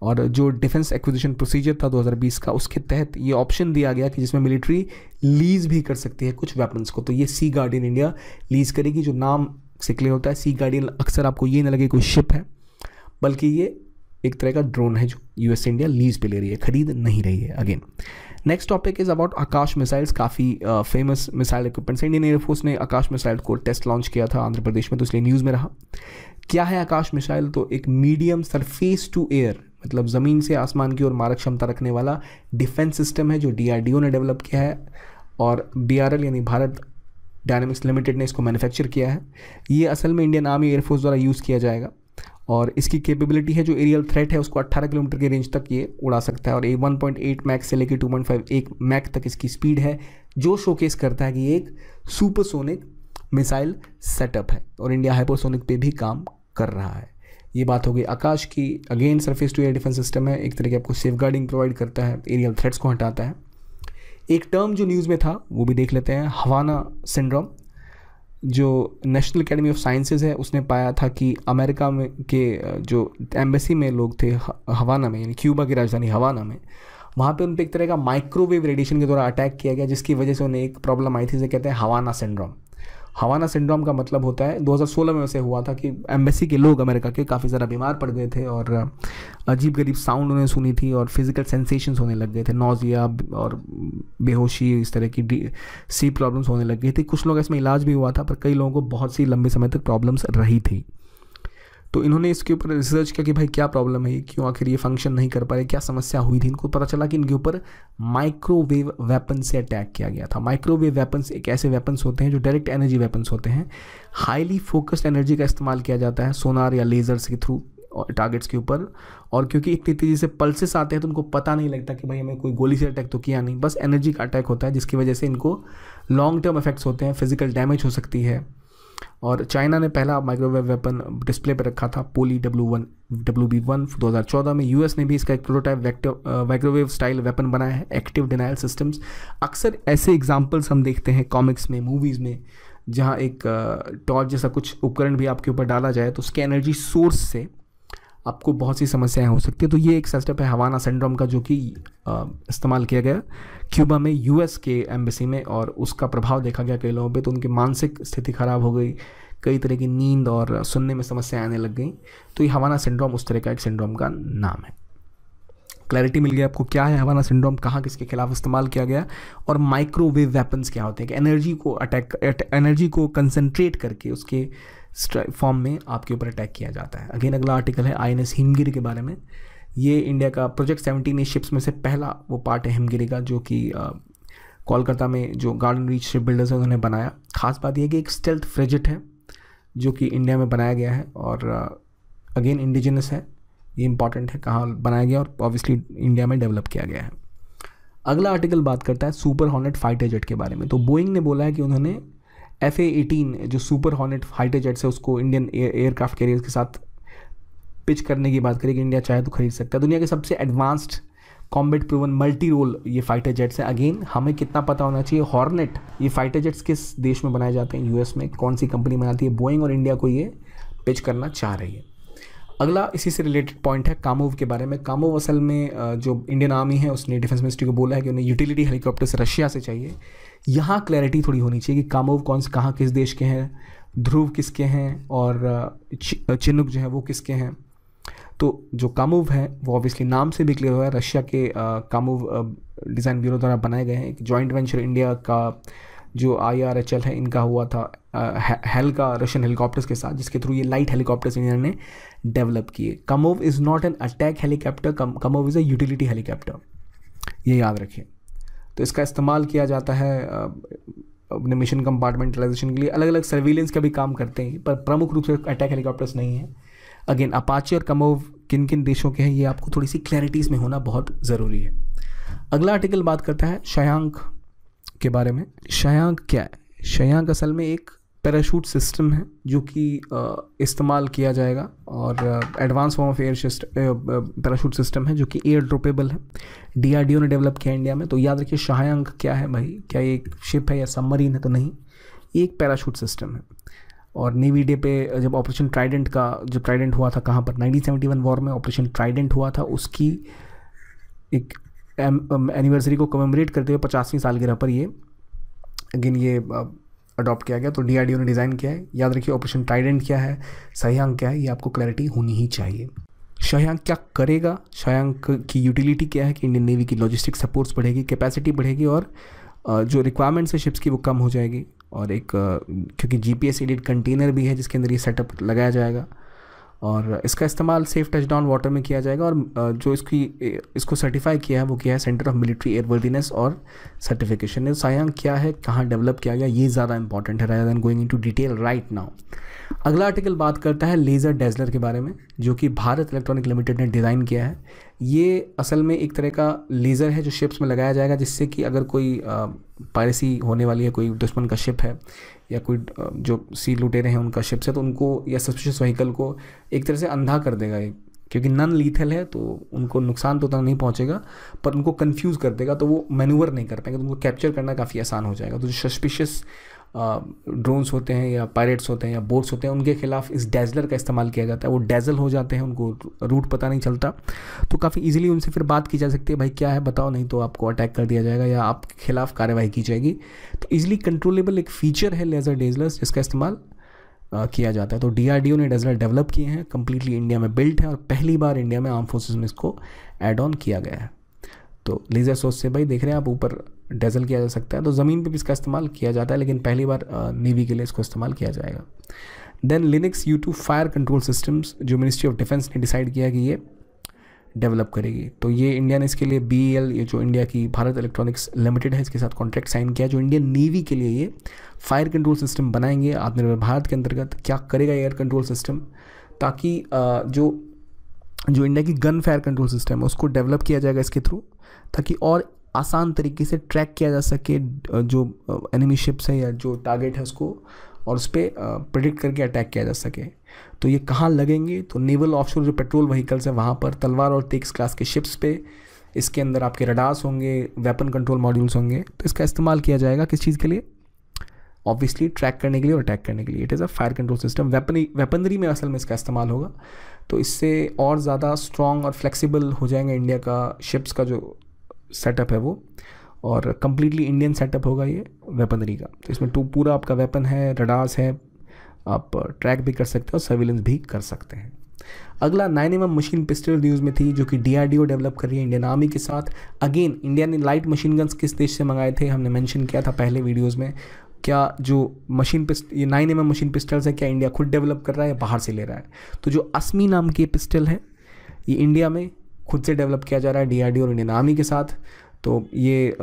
और जो डिफेंस एक्विजिशन प्रोसीजर था 2020 का उसके तहत ये ऑप्शन दिया गया कि जिसमें मिलिट्री लीज भी कर सकती है कुछ वेपन्स को तो ये सी गार्डियन इंडिया लीज करेगी जो नाम से क्लियर होता है सी गार्डियन अक्सर आपको ये ना लगे कोई शिप है बल्कि ये एक तरह का ड्रोन है जो यूएस इंडिया लीज पे ले रही है खरीद नहीं रही है again next topic is about Akash missiles काफ़ी famous missile equipments Indian air force ने आकाश मिसाइल को टेस्ट लॉन्च किया था आंध्र प्रदेश में तो इसलिए न्यूज़ में रहा क्या है आकाश मिसाइल तो एक मीडियम सरफेस टू एयर मतलब ज़मीन से आसमान की ओर मारक क्षमता रखने वाला डिफेंस सिस्टम है जो डी ने डेवलप किया है और बीआरएल यानी भारत डायनेमिक्स लिमिटेड ने इसको मैन्युफैक्चर किया है ये असल में इंडियन आर्मी एयरफोर्स द्वारा यूज़ किया जाएगा और इसकी कैपेबिलिटी है जो एरियल थ्रेट है उसको 18 किलोमीटर के रेंज तक ये उड़ा सकता है और ए 1.8 मैक से लेकर 2.5 एक मैक तक इसकी स्पीड है जो शोकेस करता है कि एक सुपरसोनिक मिसाइल सेटअप है और इंडिया हाइपरसोनिक पे भी काम कर रहा है ये बात हो गई आकाश की again surface to air defence system है एक तरह की आपको सेफ गार्डिंग प्रोवाइड करता है एरियल थ्रेट्स को हटाता है एक टर्म जो न्यूज़ में था वो भी देख लेते हैं हवाना सिंड्रोम जो नेशनल एकेडमी ऑफ साइंसेज है उसने पाया था कि अमेरिका में के जो एम्बेसी में लोग थे हवाना में यानी क्यूबा की राजधानी हवाना में वहाँ पे उन पर एक तरह का माइक्रोवेव रेडिएशन के द्वारा अटैक किया गया जिसकी वजह से उन्हें एक प्रॉब्लम आई थी जिसे कहते हैं हवाना सिंड्रोम हवाना सिंड्रोम का मतलब होता है 2016 में वैसे हुआ था कि एम्बेसी के लोग अमेरिका के काफ़ी ज़्यादा बीमार पड़ गए थे और अजीब गरीब साउंड उन्हें सुनी थी और फिजिकल सेंसेशंस होने लग गए थे नोजिया और बेहोशी इस तरह की सी प्रॉब्लम्स होने लग गई थी कुछ लोग इसमें इलाज भी हुआ था पर कई लोगों को बहुत सी लंबे समय तक प्रॉब्लम्स रही थी तो इन्होंने इसके ऊपर रिसर्च किया कि भाई क्या प्रॉब्लम है क्यों आखिर ये फंक्शन नहीं कर पा रहे क्या समस्या हुई थी इनको पता चला कि इनके ऊपर माइक्रोवेव वेपन से अटैक किया गया था माइक्रोवेव वेपन्स एक ऐसे वेपन्स होते हैं जो डायरेक्ट एनर्जी वेपन्स होते हैं हाईली फोकस्ड एनर्जी का इस्तेमाल किया जाता है सोनार या लेजर्स के थ्रू और टारगेट्स के ऊपर और क्योंकि इतनी तेज़ी से पल्सेस आते हैं तो उनको पता नहीं लगता कि भाई हमें कोई गोली से अटैक तो किया नहीं बस एनर्जी का अटैक होता है जिसकी वजह से इनको लॉन्ग टर्म इफेक्ट्स होते हैं फिजिकल डैमेज हो सकती है और चाइना ने पहला माइक्रोवेव वेपन डिस्प्ले पर रखा था पोली W one W B one दो हज़ार चौदह में यूएस ने भी इसका एक प्रोटोटाइप माइक्रोवेव स्टाइल वेपन बनाया है एक्टिव डिनाइल सिस्टम्स अक्सर ऐसे एग्जाम्पल्स हम देखते हैं कॉमिक्स में मूवीज़ में जहाँ एक टॉर्च जैसा कुछ उपकरण भी आपके ऊपर डाला जाए तो उसके एनर्जी सोर्स से आपको बहुत सी समस्याएं हो सकती है तो ये एक सेटअप है हवाना सिंड्रोम का जो कि इस्तेमाल किया गया क्यूबा में यूएस के एम्बेसी में और उसका प्रभाव देखा गया कई लोगों पर तो उनकी मानसिक स्थिति खराब हो गई कई तरह की नींद और सुनने में समस्याएं आने लग गई तो ये हवाना सिंड्रोम उस तरह का एक सिंड्रोम का नाम है क्लैरिटी मिल गई आपको क्या है हवाना सिंड्रोम कहाँ किसके खिलाफ इस्तेमाल किया गया और माइक्रोवेव वेपन्स क्या होते हैं कि एनर्जी को अटैक एनर्जी को कंसनट्रेट करके उसके फॉर्म में आपके ऊपर अटैक किया जाता है अगेन अगला आर्टिकल है आई एन एस हिमगिरी के बारे में ये इंडिया का प्रोजेक्ट सेवनटीन शिप्स में से पहला वो पार्ट है हिमगिरी का जो कि कोलकाता में जो गार्डन रीच शिप बिल्डर्स हैं उन्होंने बनाया खास बात यह कि एक स्टेल्थ फ्रिजिट है जो कि इंडिया में बनाया गया है और अगेन इंडिजिनस है ये इंपॉर्टेंट है कहाँ बनाया गया और ऑब्वियसली इंडिया में डेवलप किया गया है अगला आर्टिकल बात करता है सुपर हॉर्नेट फाइटर जेट के बारे में तो बोइंग ने बोला है कि उन्होंने एफ एटीन जो सुपर हॉनेट फाइटर जेट्स है उसको इंडियन एयरक्राफ्ट कैरियर के साथ पिच करने की बात करें कि इंडिया चाहे तो खरीद सकता है दुनिया के सबसे advanced combat proven multi role ये फाइटर जेट्स हैं अगेन हमें कितना पता होना चाहिए हॉर्नेट ये फाइटर जेट्स किस देश में बनाए जाते हैं यूएस में कौन सी कंपनी बनाती है बोइंग और इंडिया को ये पिच करना चाह रही है अगला इसी से रिलेटेड पॉइंट है कामोव के बारे में कामोव असल में जो इंडियन आर्मी है उसने डिफेंस मिनिस्ट्री को बोला है कि उन्हें यूटिलिटी हेलीकॉप्टर्स रशिया से चाहिए यहाँ क्लैरिटी थोड़ी होनी चाहिए कि कामोव से कहाँ किस देश के हैं ध्रुव किसके हैं और चिनुक जो है वो किसके हैं तो जो कामोव है वो ऑब्वियसली नाम से भी क्लियर हुआ है रशिया के कामोव डिज़ाइन ब्यूरो द्वारा बनाए गए हैं एक जॉइंट वेंचर इंडिया का जो आई आर एच एल है इनका हुआ था हेल का रशियन हेलीकॉप्टर्स के साथ जिसके थ्रू ये लाइट हेलीकॉप्टर्स इंडिया ने डेवलप किए Kamov is not an attack helicopter Kamov is a utility helicopter ये याद रखिए तो इसका इस्तेमाल किया जाता है अपने मिशन कंपार्टमेंटलाइजेशन के लिए अलग अलग सर्विलेंस का भी काम करते हैं पर प्रमुख रूप से अटैक हेलीकॉप्टर्स नहीं है अगेन अपाचे और कमोव किन किन देशों के हैं ये आपको थोड़ी सी क्लैरिटीज़ में होना बहुत ज़रूरी है अगला आर्टिकल बात करता है शयांक के बारे में शयांक क्या है शयांक असल में एक पैराशूट सिस्टम है जो कि इस्तेमाल किया जाएगा और advance form of air parachute system है जो कि एयर ड्रोपेबल है डीआरडीओ ने डेवलप किया इंडिया में तो याद रखिए शाहयांग क्या है भाई क्या ये एक शिप है या सबमरीन है तो नहीं ये एक पैराशूट सिस्टम है और नेवी डे पे जब ऑपरेशन ट्राइडेंट का जब ट्राइडेंट हुआ था कहाँ पर 1971 वॉर में ऑपरेशन ट्राइडेंट हुआ था उसकी एक एनिवर्सरी को कमेमोरेट करते हुए पचासवीं सालगिरह पर ये अगेन ये अडॉप्ट किया गया तो डी ने डिज़ाइन किया है याद रखिए ऑपरेशन ट्राइडेंट क्या है सह्यांक क्या है ये आपको क्लैरिटी होनी ही चाहिए शयांक क्या करेगा शयांक की यूटिलिटी क्या है कि इंडियन नेवी की लॉजिस्टिक सपोर्ट्स बढ़ेगी कैपेसिटी बढ़ेगी और जो रिक्वायरमेंट्स है शिप्स की वो कम हो जाएगी और एक क्योंकि G P S aided container भी है जिसके अंदर ये सेटअप लगाया जाएगा और इसका इस्तेमाल सेफ टच डाउन वाटर में किया जाएगा और जो इसकी इसको सर्टिफाई किया है वो किया है सेंटर ऑफ मिलिट्री एयरवर्दीनेस और सर्टिफिकेशन सायंग क्या है कहाँ डेवलप किया गया ये ज़्यादा इंपॉर्टेंट है रायर than going in to detail right now अगला आर्टिकल बात करता है लेज़र डेजलर के बारे में जो कि भारत इलेक्ट्रॉनिक लिमिटेड ने डिज़ाइन किया है ये असल में एक तरह का लेज़र है जो शिप्स में लगाया जाएगा जिससे कि अगर कोई पायरेसी होने वाली है कोई दुश्मन का शिप है या कोई जो सी लुटेरे हैं उनका शिप्स है तो उनको या सस्पिशियस वहीकल को एक तरह से अंधा कर देगा ये क्योंकि नन लीथल है तो उनको नुकसान तो उतना नहीं पहुंचेगा पर उनको कंफ्यूज कर देगा तो वो मैनूवर नहीं कर पाएंगे तो उनको कैप्चर करना काफ़ी आसान हो जाएगा तो जो सस्पिशियस ड्रोन्स होते हैं या पायरेट्स होते हैं या बोट्स होते हैं उनके खिलाफ इस डेजलर का इस्तेमाल किया जाता है वो डेजल हो जाते हैं उनको रूट पता नहीं चलता तो काफ़ी ईजिली उनसे फिर बात की जा सकती है भाई क्या है बताओ नहीं तो आपको अटैक कर दिया जाएगा या आपके खिलाफ कार्रवाई की जाएगी तो ईजिली कंट्रोलेबल एक फीचर है लेज़र डेजलर्स जिसका इस्तेमाल किया जाता है तो डी ने डेजलर डेवलप किए हैं कम्प्लीटली इंडिया में बिल्ट है और पहली बार इंडिया में आर्म फोर्सेज में इसको एड ऑन किया गया है तो लेज़र सोर्स से भाई देख रहे हैं आप ऊपर डेजल किया जा सकता है तो ज़मीन पे भी इसका इस्तेमाल किया जाता है लेकिन पहली बार नेवी के लिए इसको इस्तेमाल किया जाएगा then Lynx U two fire control systems जो मिनिस्ट्री ऑफ डिफेंस ने डिसाइड किया कि ये डेवलप करेगी तो ये इंडिया ने इसके लिए बी एल e ये जो इंडिया की भारत इलेक्ट्रॉनिक्स लिमिटेड है इसके साथ कॉन्ट्रैक्ट साइन किया जो इंडियन नेवी के लिए ये फायर कंट्रोल सिस्टम बनाएंगे आत्मनिर्भर भारत के अंतर्गत क्या करेगा एयर कंट्रोल सिस्टम ताकि जो जो इंडिया की गन फायर कंट्रोल सिस्टम है उसको डेवलप किया जाएगा इसके थ्रू ताकि और आसान तरीके से ट्रैक किया जा सके जो एनिमी शिप्स है या जो टारगेट है उसको और उस पर प्रडिक्ट करके अटैक किया जा सके तो ये कहाँ लगेंगे तो नेवल ऑफशोर जो पेट्रोल व्हीकल्स हैं वहाँ पर तलवार और टेक्स क्लास के शिप्स पे इसके अंदर आपके रडार्स होंगे वेपन कंट्रोल मॉड्यूल्स होंगे तो इसका इस्तेमाल किया जाएगा किस चीज़ के लिए ऑब्वियसली ट्रैक करने के लिए और अटैक करने के लिए it is a fire control system weapon weaponry में असल में इसका इस्तेमाल होगा तो इससे और ज़्यादा स्ट्रॉन्ग और फ्लेक्सिबल हो जाएंगे इंडिया का शिप्स का जो सेटअप है वो और कम्प्लीटली इंडियन सेटअप होगा ये वेपनरी का तो इसमें टू पूरा आपका वेपन है रडास है आप ट्रैक भी कर सकते हैं और सर्विलेंस भी कर सकते हैं अगला nine M machine pistol news में थी जो कि डीआरडीओ डेवलप कर रही है इंडियन आर्मी के साथ अगेन इंडिया ने लाइट मशीन गन्स किस देश से मंगाए थे हमने मेंशन किया था पहले वीडियोस में क्या जो मशीन पिस्ट ये नाइन एम मशीन पिस्टल्स है क्या इंडिया खुद डेवलप कर रहा है बाहर से ले रहा है तो जो असमी नाम की पिस्टल है ये इंडिया में खुद से डेवलप किया जा रहा है डी और इंडियन आर्मी के साथ तो ये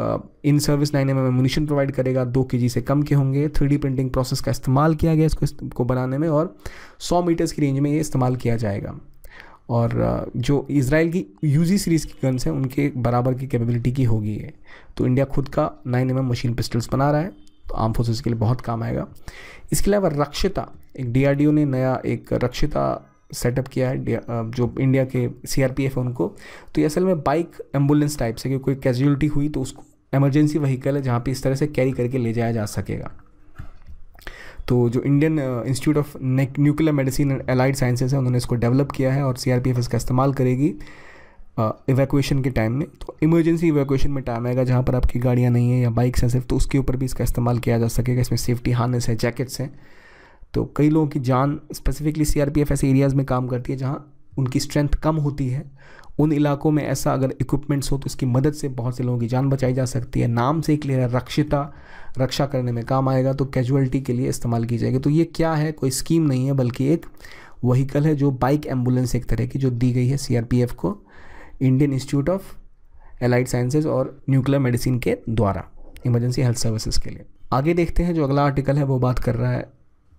इन सर्विस लाइन में मुनिशन प्रोवाइड करेगा दो के से कम के होंगे थ्री प्रिंटिंग प्रोसेस का इस्तेमाल किया गया इसको को बनाने में और सौ मीटर्स की रेंज में ये इस्तेमाल किया जाएगा और जो इसराइल की यूजी सीरीज़ की गन्स हैं उनके बराबर की कैपेबिलिटी की होगी ये तो इंडिया खुद का नाइन एम मशीन पिस्टल्स बना रहा है तो आर्म फोर्सेज के लिए बहुत काम आएगा इसके अलावा रक्षिता एक डीआरडीओ ने नया एक रक्षिता सेटअप किया है जो इंडिया के सीआरपीएफ है उनको तो ये असल में बाइक एम्बुलेंस टाइप से कि कोई कैजुअलिटी हुई तो उसको एमरजेंसी वहीकल है जहाँ पे इस तरह से कैरी करके ले जाया जा सकेगा तो जो Indian Institute of Nuclear Medicine and Allied Sciences है उन्होंने इसको डेवलप किया है और सी इसका इस्तेमाल करेगी इवैक्यूएशन uh, के टाइम में तो इमरजेंसी इवैक्यूएशन में टाइम आएगा जहाँ पर आपकी गाड़ियाँ नहीं है या बाइक्स हैं सिर्फ तो उसके ऊपर भी इसका इस्तेमाल किया जा सकेगा इसमें सेफ्टी हार्नेस है जैकेट्स हैं तो कई लोगों की जान स्पेसिफिकली सी ऐसे एरियाज़ में काम करती है जहाँ उनकी स्ट्रेंथ कम होती है उन इलाकों में ऐसा अगर इक्विपमेंट्स हो तो इसकी मदद से बहुत से लोगों की जान बचाई जा सकती है नाम से ही क्लियर है रक्षिता रक्षा करने में काम आएगा तो कैजुअलिटी के लिए इस्तेमाल की जाएगी तो ये क्या है कोई स्कीम नहीं है बल्कि एक वहीकल है जो बाइक एम्बुलेंस एक तरह की जो दी गई है सी को Indian Institute of Allied Sciences और न्यूक्लियर मेडिसिन के द्वारा इमरजेंसी हेल्थ सर्विसेज के लिए आगे देखते हैं जो अगला आर्टिकल है वो बात कर रहा है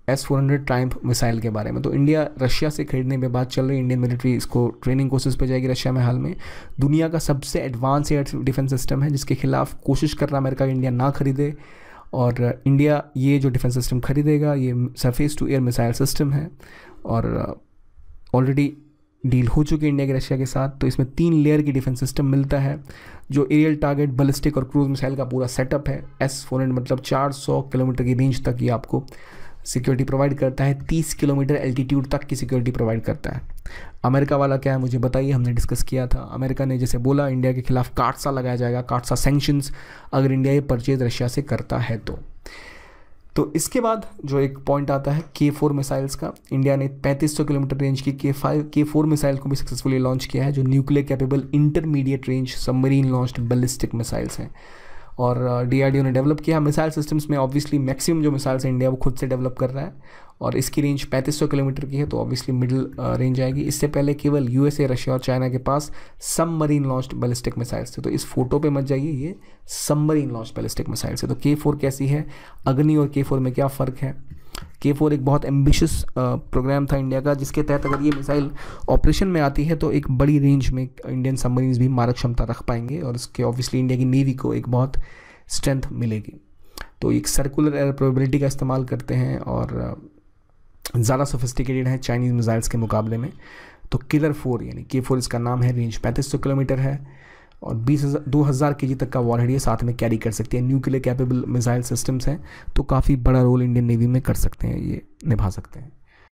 S four hundred Triumf missile के बारे में तो इंडिया रशिया से खरीदने में बात चल रही है इंडियन मिलिट्री इसको ट्रेनिंग कोर्सेज पर जाएगी रशिया में हाल में दुनिया का सबसे एडवांस एयर डिफेंस सिस्टम है जिसके खिलाफ कोशिश कर रहा अमेरिका इंडिया ना खरीदे और इंडिया ये जो डिफेंस सिस्टम खरीदेगा ये surface to air missile system है और ऑलरेडी uh, डील हो चुकी है इंडिया के रशिया के साथ तो इसमें तीन लेयर की डिफेंस सिस्टम मिलता है जो एरियल टारगेट बलिस्टिक और क्रूज मिसाइल का पूरा सेटअप है एस फोर मतलब 400 किलोमीटर की रेंज तक ये आपको सिक्योरिटी प्रोवाइड करता है 30 किलोमीटर एल्टीट्यूड तक की सिक्योरिटी प्रोवाइड करता है अमेरिका वाला क्या है मुझे बताइए हमने डिस्कस किया था अमेरिका ने जैसे बोला इंडिया के खिलाफ काटसा लगाया जाएगा काटसा सेंक्शंस अगर इंडिया ये परचेज रशिया से करता है तो तो इसके बाद जो एक पॉइंट आता है के फोर मिसाइल्स का इंडिया ने 3500 किलोमीटर रेंज की के फाइव के फोर मिसाइल को भी सक्सेसफुली लॉन्च किया है जो nuclear capable intermediate range submarine launched ballistic missiles हैं और डी ने डेवलप किया मिसाइल सिस्टम्स में ऑब्वियसली मैक्सिमम जो मिसाइल्स इंडिया वो खुद से डेवलप कर रहा है और इसकी रेंज 3500 किलोमीटर की है तो ऑब्वियसली मिडिल रेंज आएगी इससे पहले केवल यूएसए रशिया और चाइना के पास मरीन लॉन्च बैलिस्टिक मिसाइल्स थे तो इस फोटो पे मत जाइए ये मरीन लॉन्च बैलिस्टिक मिसाइल्स है तो के कैसी है अग्नि और के में क्या फ़र्क है के फोर एक बहुत एम्बिशियस प्रोग्राम था इंडिया का जिसके तहत अगर ये मिसाइल ऑपरेशन में आती है तो एक बड़ी रेंज में इंडियन सबमरीन्स भी मारक क्षमता रख पाएंगे और इसके ऑब्वियसली इंडिया की नेवी को एक बहुत स्ट्रेंथ मिलेगी तो एक सर्कुलर एयर प्रोबेबिलिटी का इस्तेमाल करते हैं और ज़्यादा सोफिस्टिकेटेड हैं चाइनीज़ मिसाइल्स के मुकाबले में तो किलर फोर यानी के फोर इसका नाम है रेंज पैंतीस सौ किलोमीटर है और बीस हज़ार दो हज़ार के जी तक का वॉरहेड ये साथ में कैरी कर सकती है न्यूक्लियर कैपेबल मिसाइल सिस्टम्स हैं तो काफ़ी बड़ा रोल इंडियन नेवी में कर सकते हैं ये निभा सकते हैं